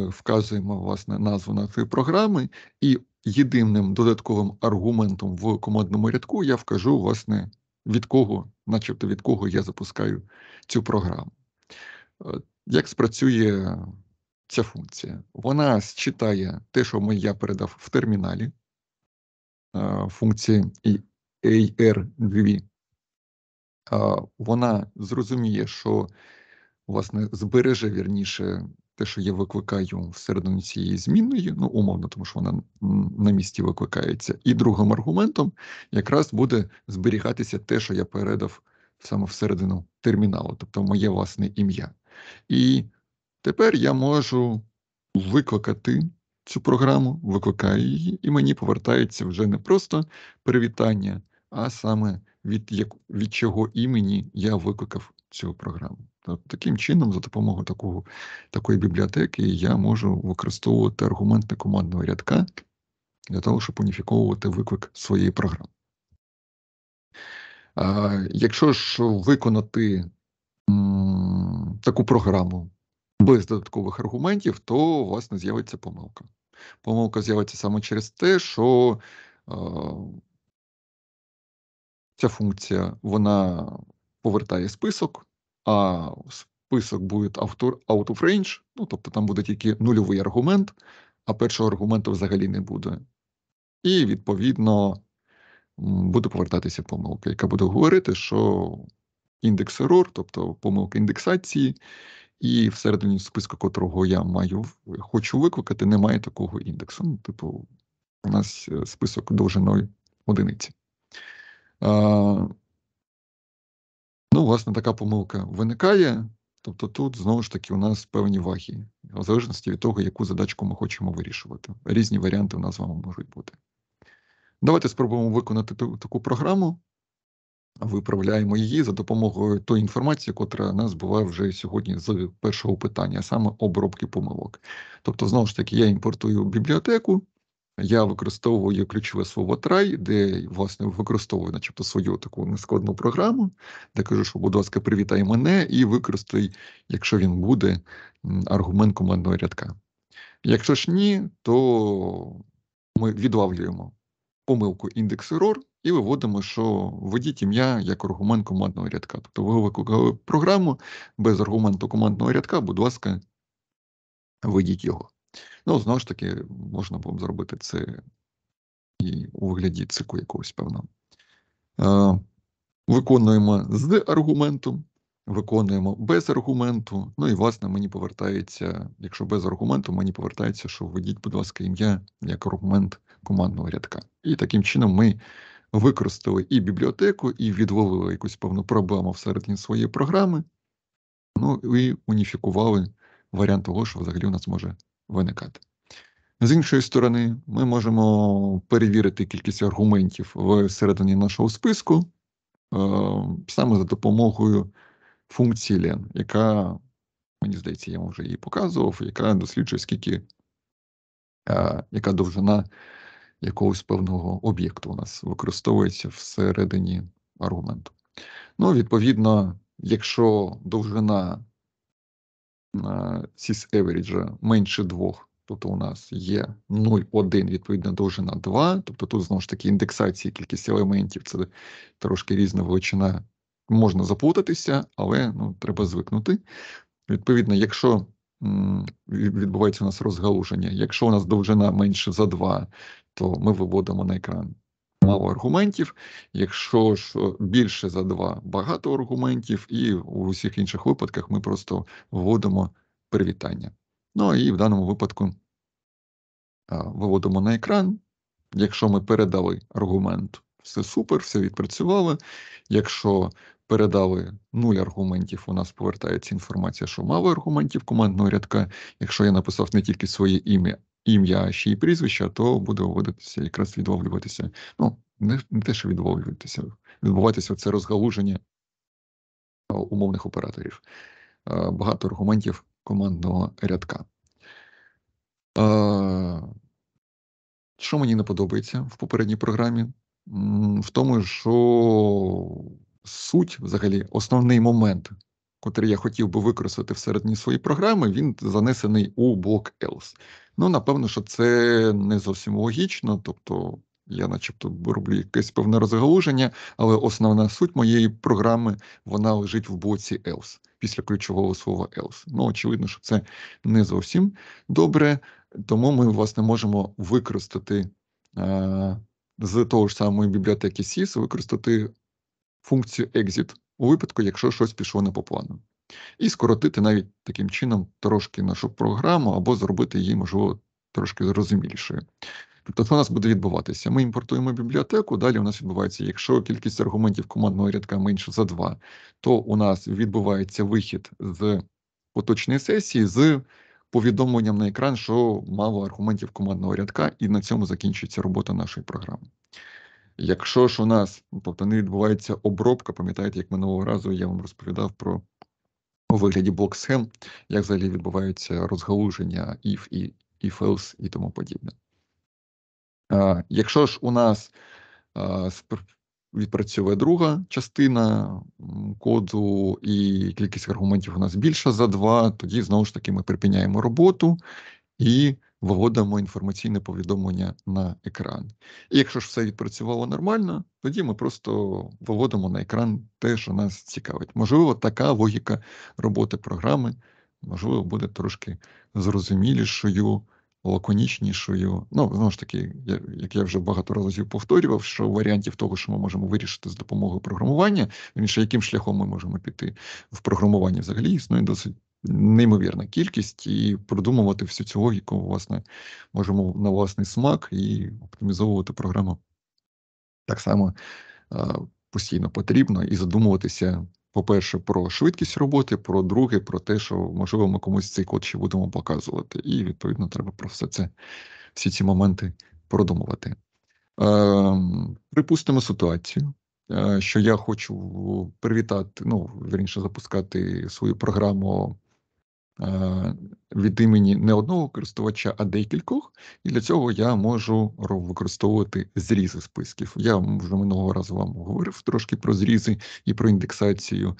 вказуємо власне назву нашої програми і єдиним додатковим аргументом в командному рядку я вкажу, власне, від кого, начебто від кого я запускаю цю програму. Е, як спрацює ця функція? Вона считає те, що я передав в терміналі е, функції AR2. Е, вона зрозуміє, що, власне, збереже вірніше те, що я викликаю всередині цієї зміни, ну умовно, тому що вона на місці викликається. І другим аргументом якраз буде зберігатися те, що я передав саме всередину терміналу, тобто моє власне ім'я. І тепер я можу викликати цю програму, викликаю її, і мені повертається вже не просто привітання, а саме від, як, від чого імені я викликав цю програму. Таким чином, за допомогою такого, такої бібліотеки, я можу використовувати аргументи командного рядка для того, щоб уніфіковувати виклик своєї програми. Якщо ж виконати таку програму без додаткових аргументів, то у вас не з'явиться помилка. Помилка з'явиться саме через те, що ця функція вона повертає список а список буде out of range, ну тобто там буде тільки нульовий аргумент, а першого аргументу взагалі не буде. І, відповідно, буде повертатися помилка, яка буде говорити, що індекс error, тобто помилка індексації, і всередині списку, котрого я маю, хочу викликати, немає такого індексу. Ну, типу, у нас е, список довжиною одиниці. Ну, власне, така помилка виникає. Тобто тут знову ж таки у нас певні ваги, в залежності від того, яку задачку ми хочемо вирішувати. Різні варіанти у нас з вами можуть бути. Давайте спробуємо виконати таку програму, виправляємо її за допомогою тої інформації, котра у нас була вже сьогодні з першого питання, саме обробки помилок. Тобто, знову ж таки, я імпортую бібліотеку, я використовую ключове слово Try, де власне використовую, начебто, свою таку нескладну програму, де кажу, що, будь ласка, привітай мене і використай, якщо він буде, аргумент командного рядка. Якщо ж ні, то ми відлавлюємо помилку індекс ерор і виводимо, що введіть ім'я як аргумент командного рядка. Тобто ви викликали програму без аргументу командного рядка, будь ласка, введіть його. Ну, знову ж таки, можна було б зробити це і у вигляді цику якогось певного. Е, виконуємо з аргументу, виконуємо без аргументу. Ну і, власне, мені повертається, якщо без аргументу, мені повертається, що введіть, будь ласка, ім'я як аргумент командного рядка. І таким чином ми. Використали і бібліотеку, і відловили якусь певну проблему всередині своєї програми, ну і уніфікували варіант того, що взагалі у нас може виникати. З іншої сторони, ми можемо перевірити кількість аргументів всередині нашого списку е, саме за допомогою функції Лен, яка, мені здається, я вже її показував, яка досліджує, скільки е, яка довжина якогось певного об'єкту у нас використовується всередині аргументу. Ну, відповідно, якщо довжина сіс-еверіджа менше 2, тобто у нас є 0,1 відповідна довжина 2, тобто тут знову ж таки індексація, кількість елементів, це трошки різна величина. Можна заплутатися, але ну, треба звикнути. Відповідно, якщо відбувається у нас розгалуження, якщо у нас довжина менше за 2, то ми виводимо на екран мало аргументів. Якщо ж е, більше за два багато аргументів, і у всіх інших випадках ми просто вводимо привітання. Ну і в даному випадку виводимо на екран. Якщо ми передали аргумент, все супер, все відпрацювало. Якщо передали нуль аргументів, у нас повертається інформація, що мало аргументів командного рядка. Якщо я написав не тільки своє ім'я, ім'я ще й прізвище, то буде вводитися, якраз відловлюватися. Ну, не, не те, що відловлюватися, відбуватися це розгалуження умовних операторів. Багато аргументів командного рядка. Що мені не подобається в попередній програмі? В тому, що суть, взагалі, основний момент котрий я хотів би використати всередині своєї програми, він занесений у блок else. Ну, напевно, що це не зовсім логічно, тобто я начебто роблю якесь певне розгалуження, але основна суть моєї програми вона лежить в блоці else, після ключового слова else. Ну, очевидно, що це не зовсім добре, тому ми, власне, можемо використати з того ж самої бібліотеки SIS, використати функцію exit, у випадку, якщо щось пішло не по плану. І скоротити навіть таким чином трошки нашу програму або зробити її, можливо, трошки зрозумілішою. Тобто це у нас буде відбуватися. Ми імпортуємо бібліотеку, далі у нас відбувається, якщо кількість аргументів командного рядка менше за два, то у нас відбувається вихід з поточної сесії з повідомленням на екран, що мало аргументів командного рядка, і на цьому закінчується робота нашої програми. Якщо ж у нас, ну, тобто не відбувається обробка, пам'ятаєте, як минулого разу я вам розповідав про ну, у вигляді блок схем, як взагалі відбуваються розгалуження if, і if else і тому подібне. А, Якщо ж у нас а, відпрацьовує друга частина коду, і кількість аргументів у нас більша за два, тоді знову ж таки ми припиняємо роботу і виводимо інформаційне повідомлення на екран. І якщо ж все відпрацювало нормально, тоді ми просто виводимо на екран те, що нас цікавить. Можливо, така логіка роботи програми, можливо, буде трошки зрозумілішою. Лаконічнішою, ну знову ж таки, як я вже багато разів повторював, що варіантів того, що ми можемо вирішити з допомогою програмування, інше яким шляхом ми можемо піти в програмування взагалі існує досить неймовірна кількість, і продумувати всю цю логіку, власне, можемо на власний смак і оптимізовувати програму. Так само постійно потрібно і задумуватися. По-перше, про швидкість роботи, про друге, про те, що можливо ми комусь цей код ще будемо показувати. І відповідно треба про все це, всі ці моменти продумувати. Е, Припустимо ситуацію, е, що я хочу привітати, ну верніше запускати свою програму Е, від імені не одного користувача, а декількох, і для цього я можу використовувати зрізи списків. Я вже минулого разу вам говорив трошки про зрізи і про індексацію.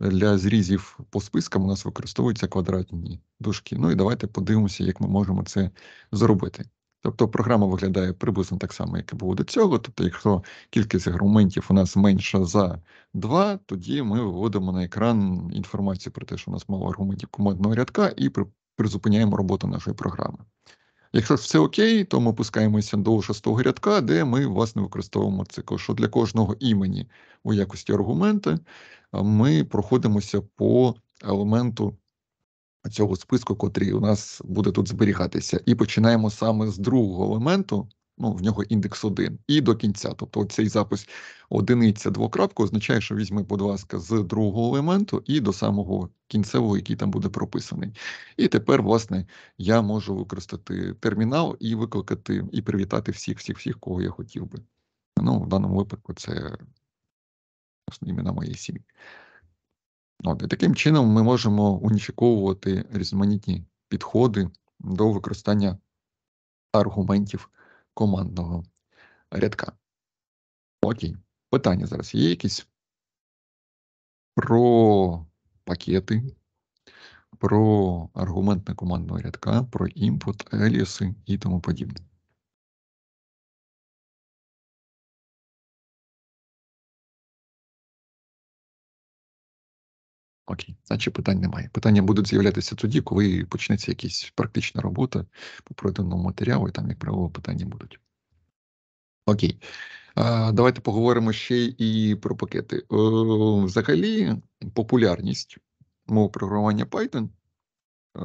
Для зрізів по спискам у нас використовуються квадратні дужки. Ну і давайте подивимося, як ми можемо це зробити. Тобто програма виглядає приблизно так само, як і було до цього. Тобто, якщо кількість аргументів у нас менша за 2, тоді ми виводимо на екран інформацію про те, що у нас мало аргументів командного рядка, і призупиняємо роботу нашої програми. Якщо ж все окей, то ми опускаємося до шостого рядка, де ми власне використовуємо цикл, що для кожного імені у якості аргумента ми проходимося по елементу цього списку, котрий у нас буде тут зберігатися, і починаємо саме з другого елементу. Ну, в нього індекс 1, і до кінця. Тобто цей запис одиниця двокрапка означає, що візьми, будь ласка, з другого елементу і до самого кінцевого, який там буде прописаний. І тепер, власне, я можу використати термінал і викликати, і привітати всіх, всіх, всіх, кого я хотів би. Ну, в даному випадку, це власне, імена моєї сім'ї. Ну, от, І таким чином ми можемо уніфіковувати різноманітні підходи до використання аргументів командного рядка. Окей, питання зараз є якісь про пакети, про аргументи командного рядка, про імпут, еліси і тому подібне. Окей, значить питань немає. Питання будуть з'являтися тоді, коли почнеться якась практична робота по пройденому матеріалу, і там, як правило, питання будуть. Окей, давайте поговоримо ще і про пакети. Е, взагалі, популярність мов програмування Python е,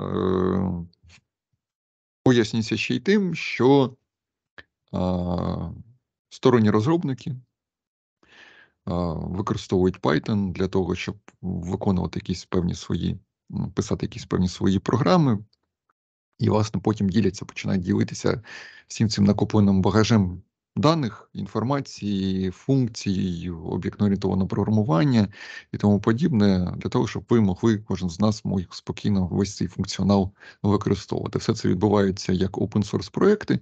пояснюється ще й тим, що сторонні розробники використовують Python для того, щоб виконувати якісь певні свої, ну, писати якісь певні свої програми, і, власне, потім діляться, починають ділитися всім цим накопленим багажем даних, інформації, функцій, об'єктно орієнтованого програмування і тому подібне, для того, щоб ви могли, кожен з нас мог спокійно весь цей функціонал використовувати. Все це відбувається як open source проекти,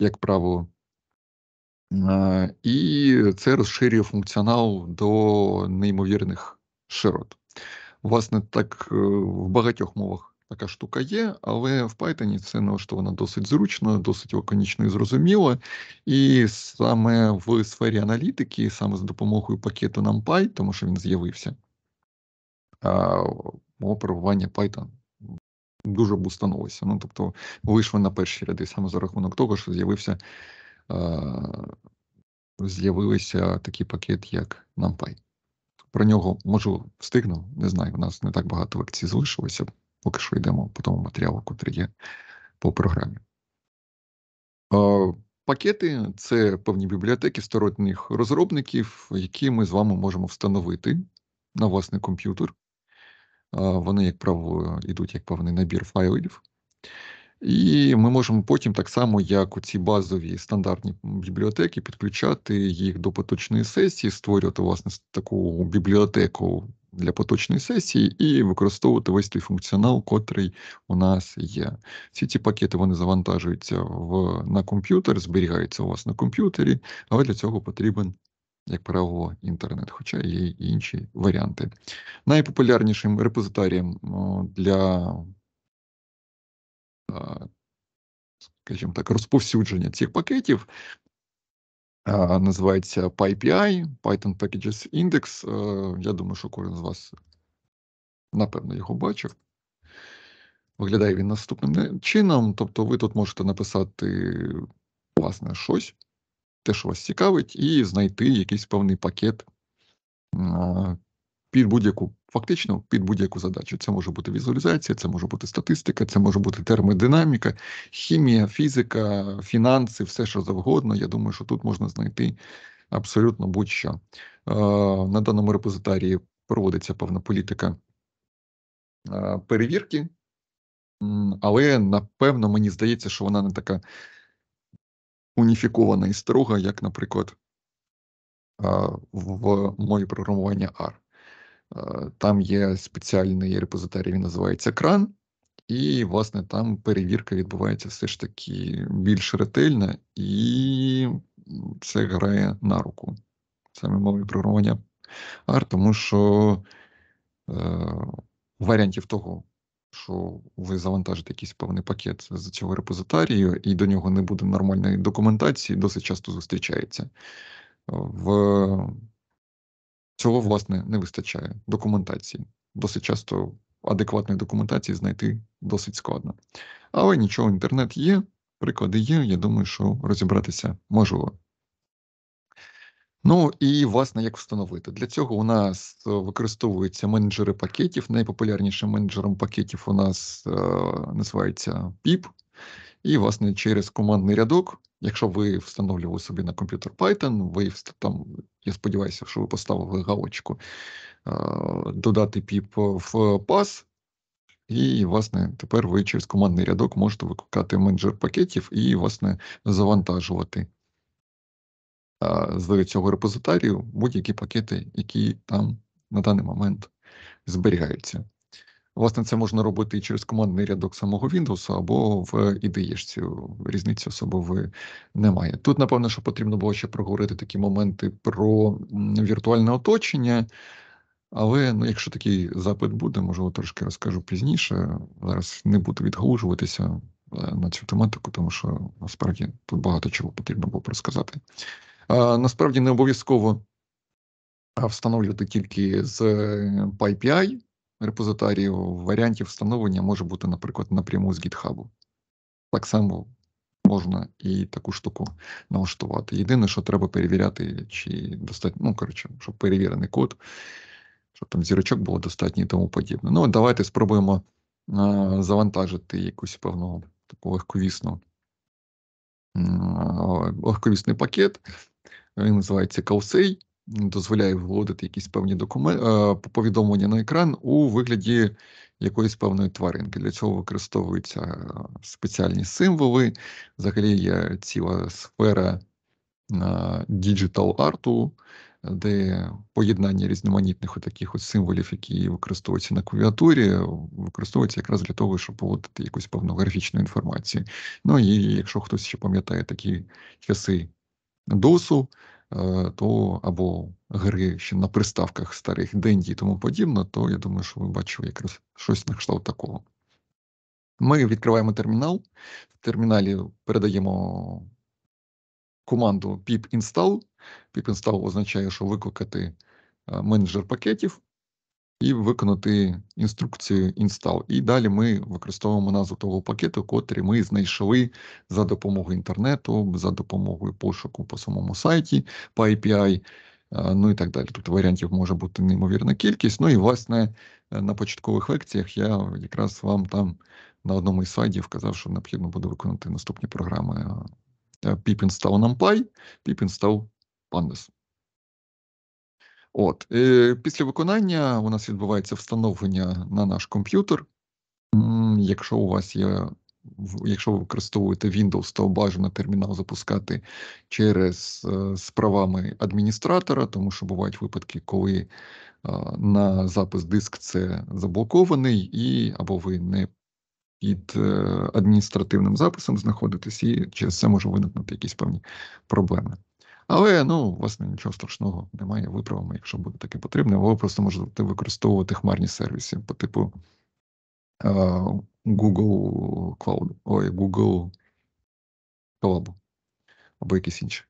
як правило. І це розширює функціонал до неймовірних широт. Власне, так е, в багатьох мовах така штука є, але в Python це налаштовано досить зручно, досить лаконічно і зрозуміло. І саме в сфері аналітики, саме з допомогою пакету NumPy, тому що він з'явився, мова програмування Python. Дуже б установилося. Ну, тобто, вийшли на перші ряди саме за рахунок того, що з'явився з'явилися такий пакет, як NumPy. Про нього можу встигну, не знаю. У нас не так багато лекцій залишилося, поки що йдемо по тому матеріалу, який є по програмі. Пакети це певні бібліотеки сторонніх розробників, які ми з вами можемо встановити на власний комп'ютер. Вони, як правило, йдуть як певний набір файлів. І ми можемо потім, так само, як у ці базові стандартні бібліотеки, підключати їх до поточної сесії, створювати власне таку бібліотеку для поточної сесії і використовувати весь той функціонал, котрий у нас є. Всі ці пакети вони завантажуються в, на комп'ютер, зберігаються у вас на комп'ютері, але для цього потрібен. Як правило, інтернет, хоча є і інші варіанти. Найпопулярнішим репозиторієм для скажімо так, розповсюдження цих пакетів. Називається PyPI, Python Packages Index. Я думаю, що кожен з вас, напевно, його бачив. Виглядає він наступним чином. Тобто, ви тут можете написати власне щось, те, що вас цікавить, і знайти якийсь певний пакет під будь-яку фактично під будь-яку задачу. Це може бути візуалізація, це може бути статистика, це може бути термодинаміка, хімія, фізика, фінанси, все що завгодно. Я думаю, що тут можна знайти абсолютно будь-що е, на даному репозитарії. Проводиться певна політика е, перевірки, але напевно мені здається, що вона не така уніфікована і строга, як, наприклад, е, в мові програмування R. Э, там є спеціальний репозиторій, він називається кран, і, власне, там перевірка відбувається все ж таки більш ретельно, і це грає на руку саме мови програмування R, тому що е, варіантів того, що ви завантажите якийсь певний пакет з цього репозитарію, і до нього не буде нормальної документації, досить часто зустрічається. Е, в Цього, власне, не вистачає документації. Досить часто адекватної документації знайти досить складно. Але нічого, інтернет є, приклади є. Я думаю, що розібратися можливо. Ну і власне як встановити. Для цього у нас використовуються менеджери пакетів. Найпопулярнішим менеджером пакетів у нас е, називається PIP. І, власне, через командний рядок, якщо ви встановлювали собі на комп'ютер Python, ви там я сподіваюся, що ви поставили галочку е, додати піп в пас. І, власне, тепер ви через командний рядок можете викликати менеджер пакетів і, власне, завантажувати е, з цього репозиторію будь-які пакети, які там на даний момент зберігаються. Власне, це можна робити і через командний рядок самого Windows або в ide Різниці особової немає. Тут, напевно, що потрібно було ще проговорити такі моменти про віртуальне оточення. Але ну, якщо такий запит буде, можливо, трошки розкажу пізніше. Зараз не буду відгалужуватися е, на цю тематику, тому що насправді тут багато чого потрібно було розказати. А, Насправді не обов'язково встановлювати тільки з PyPI. Е, репозиторію варіантів встановлення може бути, наприклад, напряму з GitHub. Так само можна і таку штуку налаштувати. Єдине, що треба перевіряти, чи достатньо, ну, коротше, щоб перевірений код, щоб там зірочок було достатньо і тому подібне. Ну, давайте спробуємо завантажити якусь певну таку легковісну. Легковісний пакет, він називається Каусей дозволяє вводити якісь певні документи е, повідомлення на екран у вигляді якоїсь певної тваринки. Для цього використовуються е, спеціальні символи. Взагалі є ціла сфера е, діджитал арту, де поєднання різноманітних таких от символів, які використовуються на клавіатурі, використовуються якраз для того, щоб поводити якусь певну графічну інформацію. Ну і якщо хтось ще пам'ятає такі часи досу, Э, то або гри ще на приставках старих Денді і тому подібне, то я думаю, що ви бачили якраз щось на кшталт такого. Ми відкриваємо термінал. В терміналі передаємо э, команду pip install. Pip install означає, що викликати э, менеджер пакетів і виконати інструкцію install. І далі ми використовуємо назву того пакету, котрий ми знайшли за допомогою інтернету, за допомогою пошуку по самому сайті, по API. Э, ну і так далі. Тут варіантів може бути неймовірна кількість. Ну і, власне, э, на початкових лекціях я якраз вам там на одному із слайдів казав, що необхідно буде виконати наступні програми э, pip install numpy, pip install pandas. От е, після виконання у нас відбувається встановлення на наш комп'ютер. Якщо у вас є, якщо ви використовуєте Windows, то бажано термінал запускати через е, з правами адміністратора, тому що бувають випадки, коли на запис диск це заблокований, і або ви не під е, адміністративним записом знаходитесь, і через це може виникнути якісь певні проблеми. Але ну власне нічого страшного немає Виправимо, якщо буде таке потрібне, ви просто можете використовувати хмарні сервіси по типу uh, Google Cloud, ой, Google Collab або якісь інші.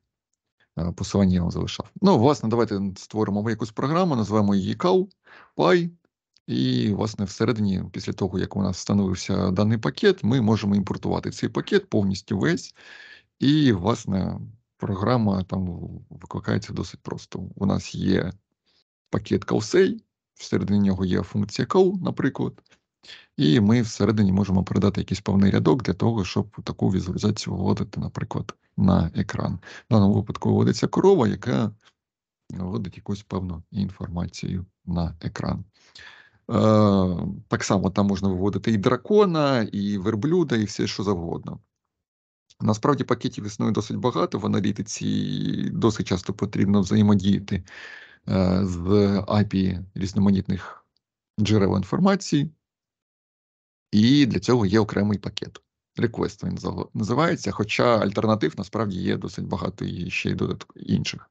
Е, посилання я вам залишав. Ну, власне, давайте створимо ми якусь програму, називаємо її Call, Py, і, власне, всередині, після того, як у нас встановився даний пакет, ми можемо імпортувати цей пакет повністю весь. І, власне, програма там викликається досить просто. У нас є пакет каусей, всередині нього є функція call, наприклад, і ми всередині можемо передати якийсь певний рядок для того, щоб таку візуалізацію вводити, наприклад, на екран. В даному випадку вводиться корова, яка вводить якусь певну інформацію на екран. Е, так само там можна виводити і дракона, і верблюда, і все що завгодно. Насправді пакетів існує досить багато в аналітиці, досить часто потрібно взаємодіяти е, з API різноманітних джерел інформації, і для цього є окремий пакет. Request він називається, хоча альтернатив насправді є досить багато і ще й додатку інших.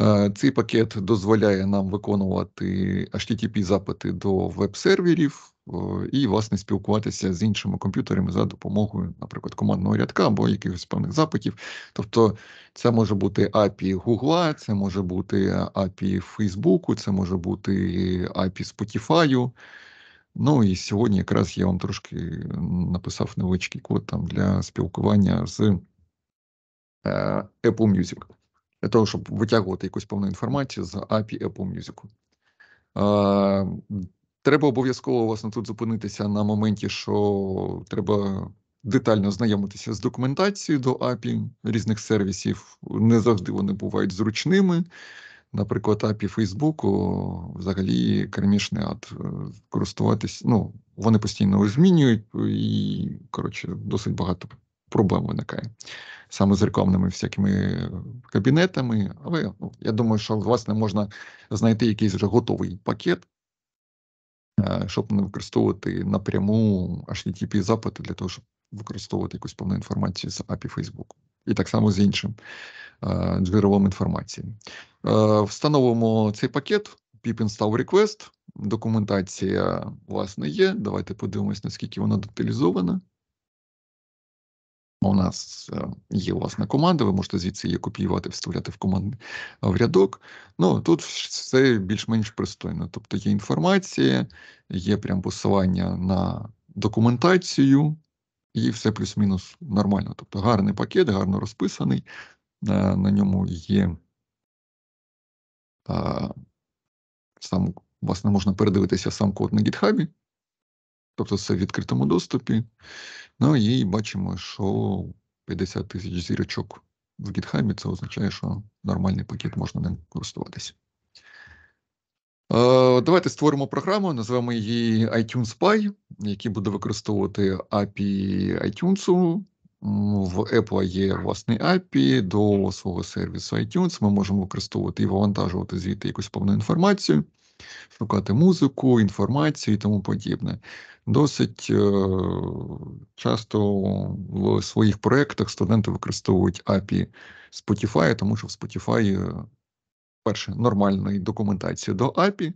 Е, цей пакет дозволяє нам виконувати http запити до веб-серверів е, і, власне, спілкуватися з іншими комп'ютерами за допомогою, наприклад, командного рядка або якихось певних запитів. Тобто, це може бути API Google, це може бути API Facebook, це може бути API Spotify. Ну і сьогодні якраз я вам трошки написав невеличкий код там для спілкування з е, Apple Music для того, щоб витягувати якусь повну інформацію з API Apple Music. Треба обов'язково власне тут зупинитися на моменті, що треба детально знайомитися з документацією до API різних сервісів. Не завжди вони бувають зручними. Наприклад, API Фейсбуку взагалі кермішний ад е, користуватись. Ну, вони постійно змінюють і, коротше, досить багато проблем виникає самозеркальними всякими е, кабінетами. Але ну, я думаю, що власне можна знайти якийсь вже готовий пакет. Е, щоб не використовувати напряму http запити для того, щоб використовувати якусь повну інформацію з API Facebook. І так само з іншим е, джерелом інформації. встановимо цей пакет, pip install request. Документація власне є. Давайте подивимось, наскільки вона деталізована. У нас е, є власна команда, ви можете звідси її копіювати, вставляти в команди в рядок. Ну тут все більш-менш пристойно. Тобто є інформація, є прям посилання на документацію, і все плюс-мінус нормально. Тобто гарний пакет, гарно розписаний. На, е, на ньому є а, сам, власне, можна передивитися сам код на гітхабі тобто це в відкритому доступі. Ну і бачимо, що 50 тисяч зірочок в гітхабі це означає, що нормальний пакет можна ним користуватися. Е, давайте створимо програму, називаємо її iTunes Spy, яка буде використовувати API iTunes. В Apple є власний API до свого сервісу iTunes. Ми можемо використовувати і вивантажувати звідти якусь повну інформацію шукати музику, інформацію і тому подібне. Досить е, часто в своїх проєктах студенти використовують API Spotify, тому що в Spotify, е, перше, нормальної документації до API,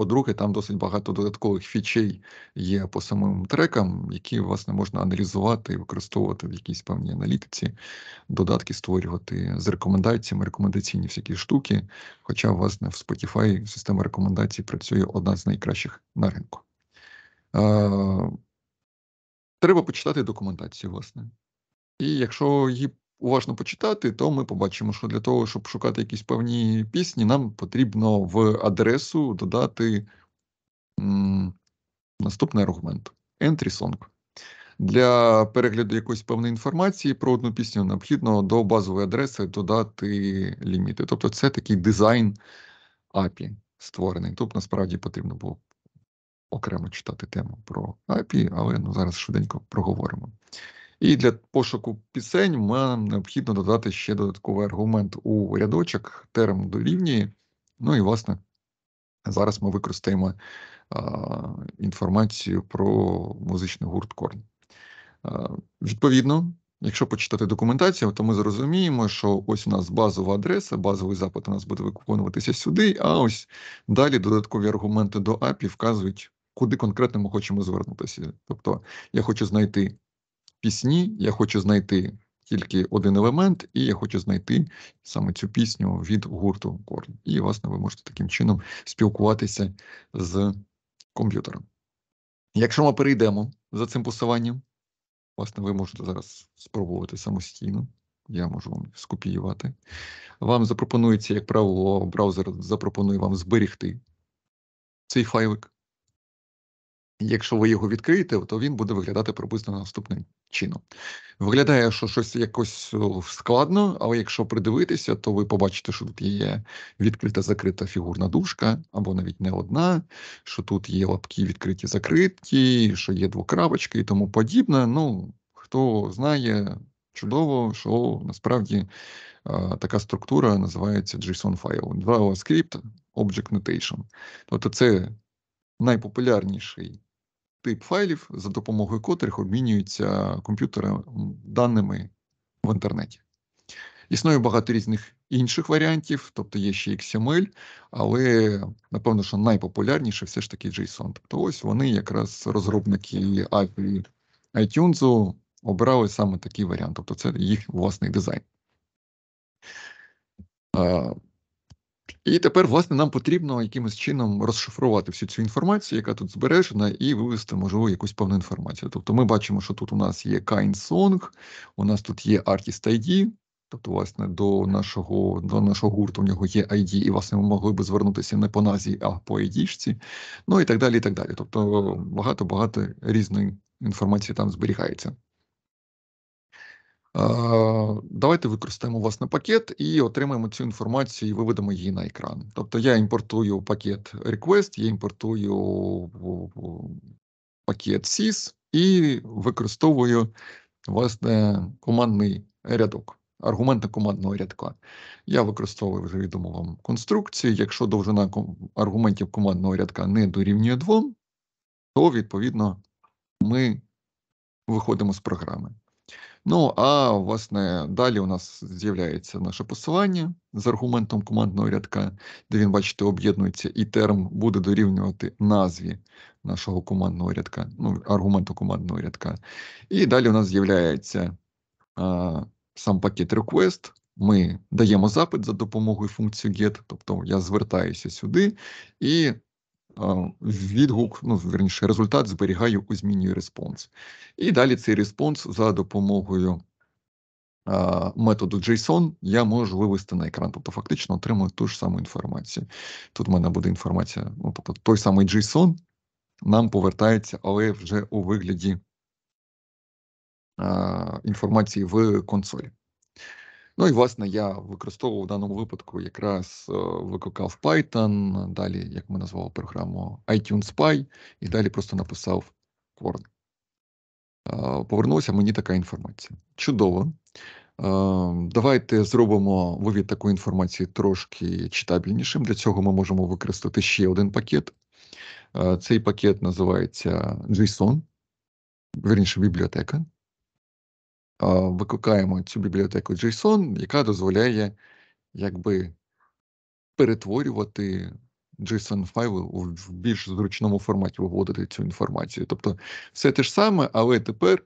по-друге, там досить багато додаткових фічей є по самим трекам, які власне можна аналізувати і використовувати в якійсь певній аналітиці, додатки створювати з рекомендаціями, рекомендаційні всякі штуки. Хоча, власне, в Spotify система рекомендацій працює одна з найкращих на ринку. Треба почитати документацію, власне. І якщо її уважно почитати, то ми побачимо, що для того, щоб шукати якісь певні пісні, нам потрібно в адресу додати наступний аргумент: entry song. Для перегляду якоїсь певної інформації про одну пісню необхідно до базової адреси додати ліміти. Тобто, це такий дизайн API створений. Тут насправді потрібно було окремо читати тему про API, але ну, зараз швиденько проговоримо. І для пошуку пісень нам необхідно додати ще додатковий аргумент у рядочок, терм дорівнює. Ну і власне зараз ми використаємо а, інформацію про музичний гурт корн. А, відповідно, якщо почитати документацію, то ми зрозуміємо, що ось у нас базова адреса, базовий запит у нас буде виконуватися сюди, а ось далі додаткові аргументи до API вказують, куди конкретно ми хочемо звернутися. Тобто я хочу знайти пісні я хочу знайти тільки один елемент, і я хочу знайти саме цю пісню від гурту Корн. І, власне, ви можете таким чином спілкуватися з комп'ютером. Якщо ми перейдемо за цим посиланням, власне, ви можете зараз спробувати самостійно. Я можу вам скопіювати. Вам запропонується, як правило, браузер запропонує вам зберігти цей файлик. Якщо ви його відкриєте, то він буде виглядати приблизно наступним чином. Виглядає, що щось якось складно, але якщо придивитися, то ви побачите, що тут є відкрита закрита фігурна дужка, або навіть не одна, що тут є лапки відкриті, закриті, що є двокрапочки і тому подібне. Ну, хто знає, чудово, що насправді така структура називається JSON файл. JavaScript Object Notation. Тобто це найпопулярніший тип файлів, за допомогою котрих обмінюються комп'ютери даними в інтернеті. Існує багато різних інших варіантів, тобто є ще XML, але напевно, що найпопулярніше все ж таки JSON. Тобто ось вони, якраз розробники API iTunes, обирали саме такий варіант, тобто це їх власний дизайн. І тепер, власне, нам потрібно якимось чином розшифрувати всю цю інформацію, яка тут збережена, і вивести, можливо, якусь певну інформацію. Тобто, ми бачимо, що тут у нас є kind song, у нас тут є Artist ID, Тобто, власне, до нашого до нашого гурту у нього є ID, і власне ми могли би звернутися не по назі, а по ID-шці, ну і так далі. і так далі. Тобто багато-багато різної інформації там зберігається. Давайте використаємо власне пакет і отримаємо цю інформацію і виведемо її на екран. Тобто я імпортую пакет request, я імпортую пакет sys і використовую власне командний рядок, аргументи командного рядка. Я використовую вже відомо вам конструкцію. Якщо довжина аргументів командного рядка не дорівнює двом, то відповідно ми виходимо з програми. Ну, а власне, далі у нас з'являється наше посилання з аргументом командного рядка, де він, бачите, об'єднується, і терм буде дорівнювати назві нашого командного рядка, ну, аргументу командного рядка. І далі у нас з'являється а, сам пакет request. Ми даємо запит за допомогою функції GET, тобто я звертаюся сюди і відгук, ну верніше, результат зберігаю у змінюю респонс. І далі цей респонс за допомогою методу JSON я можу вивести на екран, тобто фактично отримую ту ж саму інформацію. Тут в мене буде інформація, ну тобто той самий JSON нам повертається, але вже у вигляді інформації в консолі. Ну і власне я використовував в даному випадку якраз э, викликав Python, далі, як ми назвали програму iTunes Spy, і далі просто написав Quorn. Повернулася мені така інформація. Чудово. Давайте зробимо вивід такої інформації трошки читабільнішим. Для цього ми можемо використати ще один пакет. Цей пакет називається JSON, верніше бібліотека викликаємо цю бібліотеку JSON, яка дозволяє якби перетворювати json файли в більш зручному форматі виводити цю інформацію. Тобто все те ж саме, але тепер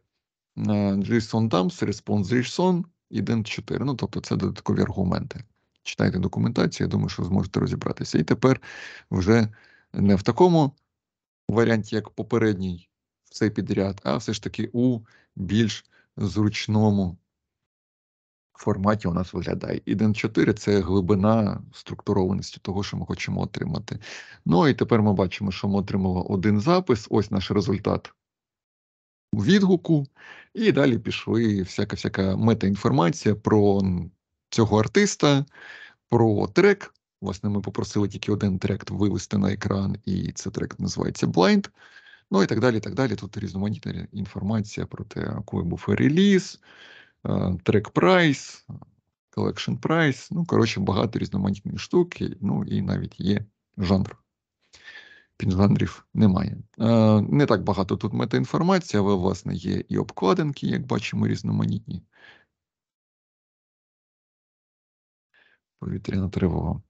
е, JSON dumps, response JSON ident 4. Ну, тобто, це додаткові аргументи. Читайте документацію, я думаю, що зможете розібратися. І тепер вже не в такому варіанті, як попередній, цей підряд, а все ж таки у більш зручному форматі у нас виглядає. Іден 4 це глибина структурованості того, що ми хочемо отримати. Ну і тепер ми бачимо, що ми отримали один запис. Ось наш результат відгуку. І далі пішли всяка-всяка метаінформація про цього артиста, про трек. Власне, ми попросили тільки один трек вивести на екран, і цей трек називається Blind. Ну і так далі. І так далі. Тут різноманітна інформація про те, який був реліз, е, трек прайс, колекшн прайс. Ну, коротше, багато різноманітної штуки. ну і навіть є жанр. Піджанрів немає. Е, не так багато тут метаінформації, але, власне, є і обкладинки, як бачимо, різноманітні. Повітряна тривога.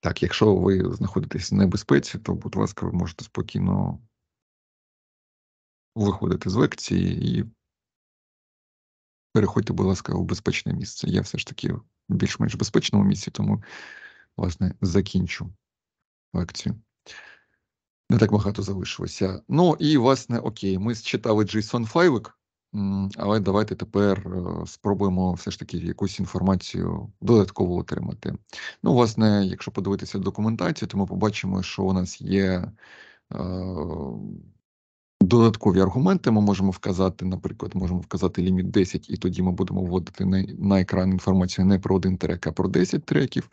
Так, якщо ви знаходитесь в небезпеці, то, будь ласка, ви можете спокійно виходити з лекції і переходьте, будь ласка, у безпечне місце. Я все ж таки в більш-менш безпечному місці, тому, власне, закінчу лекцію. Не так багато залишилося. Ну і, власне, окей, ми зчитали JSON файлик. Але давайте тепер е, спробуємо все ж таки якусь інформацію додатково отримати. Ну, власне, якщо подивитися документацію, то ми побачимо, що у нас є. Е, додаткові аргументи ми можемо вказати, наприклад, можемо вказати ліміт 10, і тоді ми будемо вводити на, на екран інформацію не про один трек, а про 10 треків.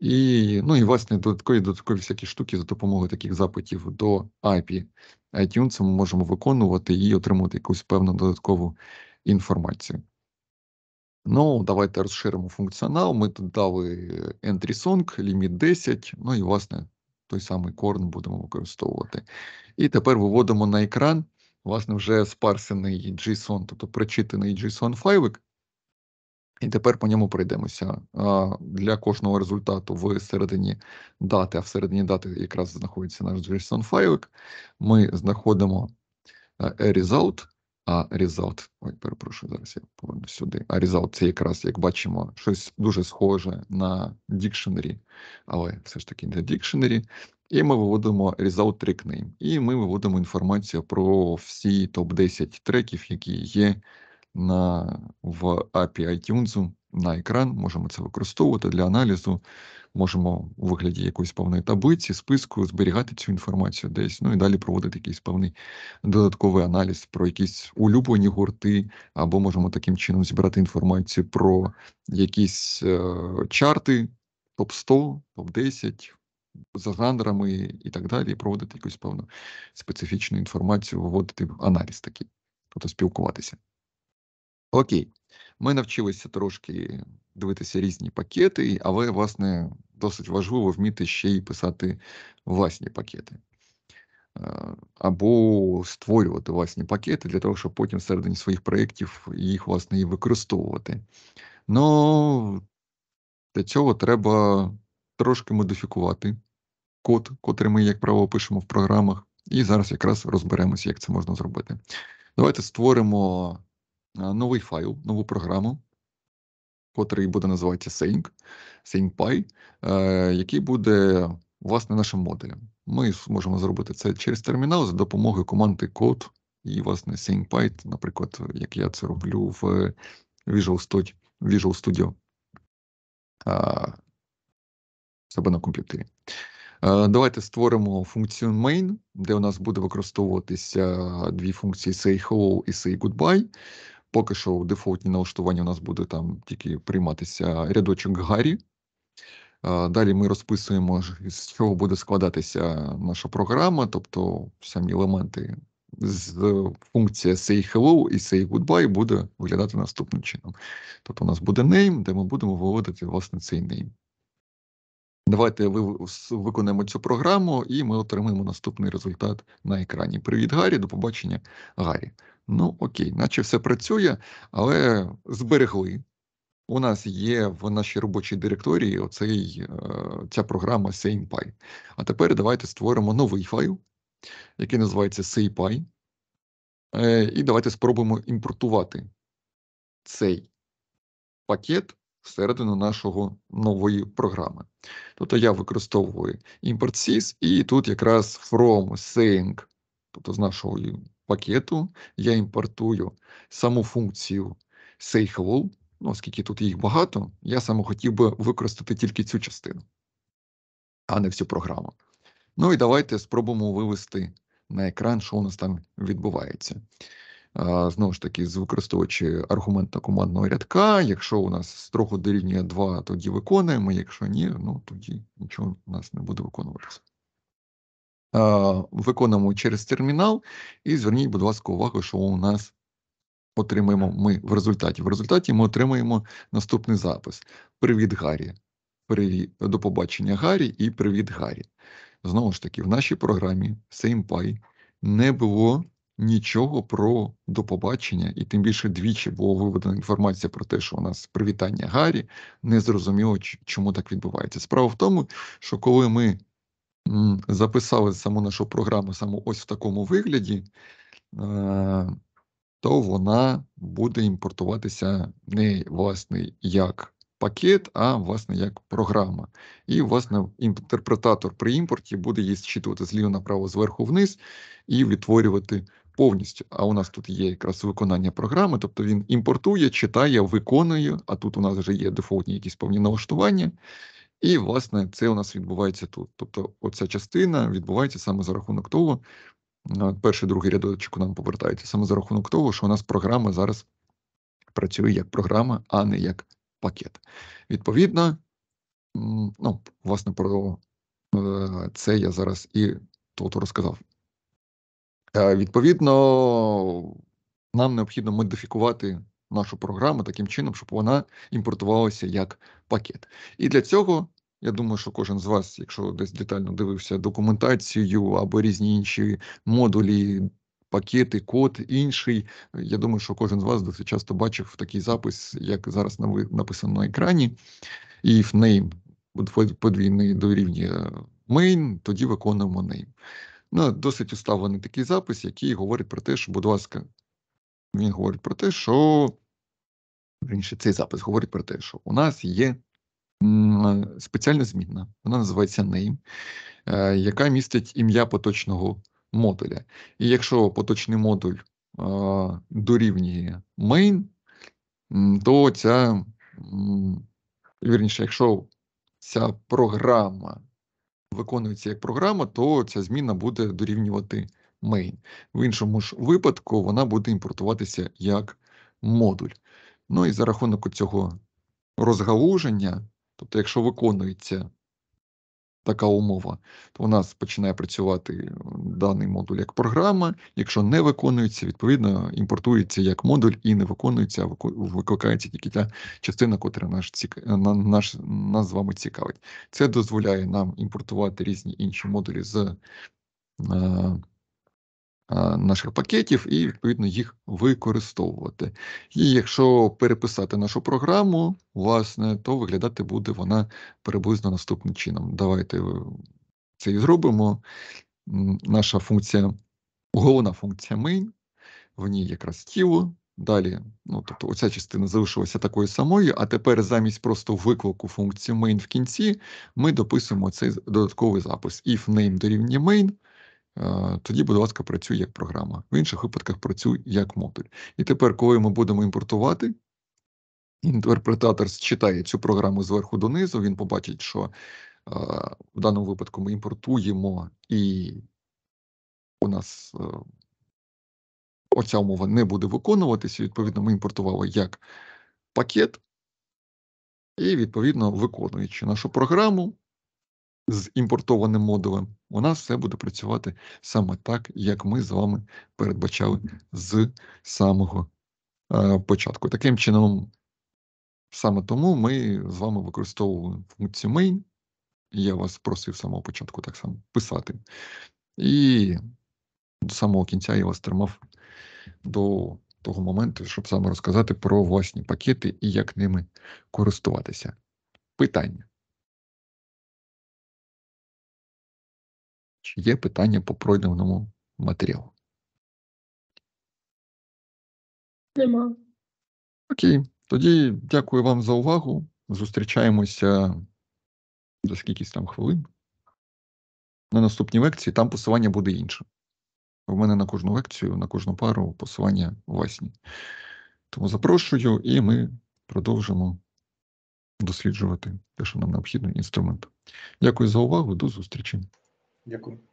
І, ну і власне додаткові додаткові всякі штуки за допомогою таких запитів до API iTunes ми можемо виконувати і отримувати якусь певну додаткову інформацію. Ну, давайте розширимо функціонал. Ми тут дали entry song, ліміт 10, ну і, власне, той самий корн будемо використовувати. І тепер виводимо на екран, власне, вже спарсений JSON, тобто прочитаний JSON файлик. І тепер по ньому пройдемося. Для кожного результату в середині дати, а в середині дати якраз знаходиться наш json файлик. Ми знаходимо е, result, а result, Ой, перепрошую, зараз я поверну сюди. А result це якраз, як бачимо, щось дуже схоже на dictionary, але все ж таки не dictionary. І ми виводимо result track name. І ми виводимо інформацію про всі топ-10 треків, які є на, в API iTunes на екран, можемо це використовувати для аналізу, можемо у э, вигляді якоїсь певної таблиці, списку зберігати цю інформацію десь, ну і далі проводити якийсь певний додатковий аналіз про якісь улюблені гурти, або можемо таким чином зібрати інформацію про якісь е, чарти, топ 100, топ 10 за жанрами і так далі, і проводити якусь певну специфічну інформацію, виводити в аналіз такий, тобто спілкуватися. Окей, ми навчилися трошки дивитися різні пакети, але, власне, досить важливо вміти ще й писати власні пакети. Э, або створювати власні пакети для того, щоб потім всередині своїх проєктів їх власне і використовувати. Ну для цього треба трошки модифікувати код, котрий ми, як правило, пишемо в програмах, і зараз якраз розберемося, як це можна зробити. Давайте створимо Е, новий файл, нову програму, котрий буде називатися Sync, SyncPy, е, який буде власне нашим моделем. Ми зможемо зробити це через термінал за допомогою команди Code і, власне, SyncPy, наприклад, як я це роблю в Visual Studio. Visual Studio е, себе на комп'ютері. Давайте створимо функцію main, де у нас буде використовуватися дві функції say hello і say goodbye. Поки що в дефолтні налаштування у нас буде там тільки прийматися рядочок Гаррі. Далі ми розписуємо, з чого буде складатися наша програма, тобто самі елементи з функція say hello і say goodbye буде виглядати наступним чином. Тобто, у нас буде name, де ми будемо виводити власне цей name. Давайте виконаємо цю програму, і ми отримаємо наступний результат на екрані. Привіт, Гаррі, до побачення, Гаррі. Ну окей, наче все працює, але зберегли. У нас є в нашій робочій директорії оцей, е, ця програма SamePy. А тепер давайте створимо новий файл, який називається SamePy. Е, і давайте спробуємо імпортувати цей пакет всередину нашого нової програми. Тобто я використовую Sys і тут якраз from Sync, тобто з нашої пакету я імпортую саму функцію SafeLall, ну, оскільки тут їх багато, я саме хотів би використати тільки цю частину, а не всю програму. Ну і давайте спробуємо вивести на екран, що у нас там відбувається. Знову ж таки, з використовуючи аргументно командного рядка. Якщо у нас строго дорівнює 2, тоді виконуємо. Якщо ні, ну тоді нічого у нас не буде виконуватися виконуємо через термінал. І зверніть, будь ласка, увагу, що у нас отримаємо ми в результаті. В результаті ми отримаємо наступний запис: Привіт, Гаррі. Привіт, до побачення, Гаррі, і привіт, Гаррі. Знову ж таки, в нашій програмі SamePy не було нічого про до побачення, і тим більше двічі була виведена інформація про те, що у нас привітання Гаррі. Не зрозуміло, чому так відбувається. Справа в тому, що коли ми записали саму нашу програму саме ось в такому вигляді, е, то вона буде імпортуватися не власне як пакет, а власне як програма. І, власне, інтерпретатор при імпорті буде її зчитувати зліва направо, зверху вниз і відтворювати. Повністю, а у нас тут є якраз виконання програми, тобто він імпортує, читає, виконує. А тут у нас вже є дефолтні якісь повні налаштування, і, власне, це у нас відбувається тут. Тобто, оця частина відбувається саме за рахунок того, перший другий рядочок нам повертається саме за рахунок того, що у нас програма зараз працює як програма, а не як пакет. Відповідно, ну, власне, про е, це я зараз і тут розказав. Е, відповідно, нам необхідно модифікувати нашу програму таким чином, щоб вона імпортувалася як пакет. І для цього. Я думаю, що кожен з вас, якщо десь детально дивився документацію або різні інші модулі, пакети, код інший. Я думаю, що кожен з вас досить часто бачив такий запис, як зараз написано на екрані, і в name подвійний дорівнює main, тоді виконуємо name. Ну, Досить уставлений такий запис, який говорить про те, що, будь ласка, він говорить про те, що інше цей запис говорить про те, що у нас є е, спеціальна змінна, вона називається name, е, яка містить ім'я поточного модуля. І якщо поточний модуль е, дорівнює main, то ця вірніше, якщо ця програма виконується як програма, то ця зміна буде дорівнювати main. В іншому ж випадку вона буде імпортуватися як модуль. Ну і за рахунок цього розгалуження, тобто, якщо виконується така умова, то у нас починає працювати е, даний модуль як програма. Якщо не виконується, відповідно імпортується як модуль і не виконується, а викликається тільки та частина, котра нас цік... Е, наш... нас з вами цікавить. Це дозволяє нам імпортувати різні інші модулі з. Е, наших пакетів і відповідно їх використовувати. І якщо переписати нашу програму, власне, то виглядати буде вона приблизно наступним чином. Давайте е, це і зробимо. Наша функція, головна функція main, в ній якраз тіло. Далі, ну тобто, оця частина залишилася такою самою, а тепер замість просто виклику функції main в кінці ми дописуємо цей додатковий запис if name дорівнює main, Е, тоді, будь ласка, працюй як програма. В інших випадках працюй як модуль. І тепер, коли ми будемо імпортувати, інтерпретатор читає цю програму зверху донизу, він побачить, що е, в даному випадку ми імпортуємо, і у нас е, оця умова не буде виконуватися. Відповідно, ми імпортували як пакет, і, відповідно, виконуючи нашу програму, з імпортованим модулем, у нас все буде працювати саме так, як ми з вами передбачали з самого е, початку. Таким чином, саме тому ми з вами використовували функцію main. Я вас просив з самого початку так само писати. І до самого кінця я вас тримав до того моменту, щоб саме розказати про власні пакети і як ними користуватися. Питання. Чи є питання по пройденому матеріалу? Нема. Окей. Тоді дякую вам за увагу. Зустрічаємося за скількись там хвилин. На наступній лекції там посилання буде інше. У мене на кожну лекцію, на кожну пару посилання власні. Тому запрошую, і ми продовжимо досліджувати те, що нам необхідно, інструмент. Дякую за увагу, до зустрічі. Ďakujem.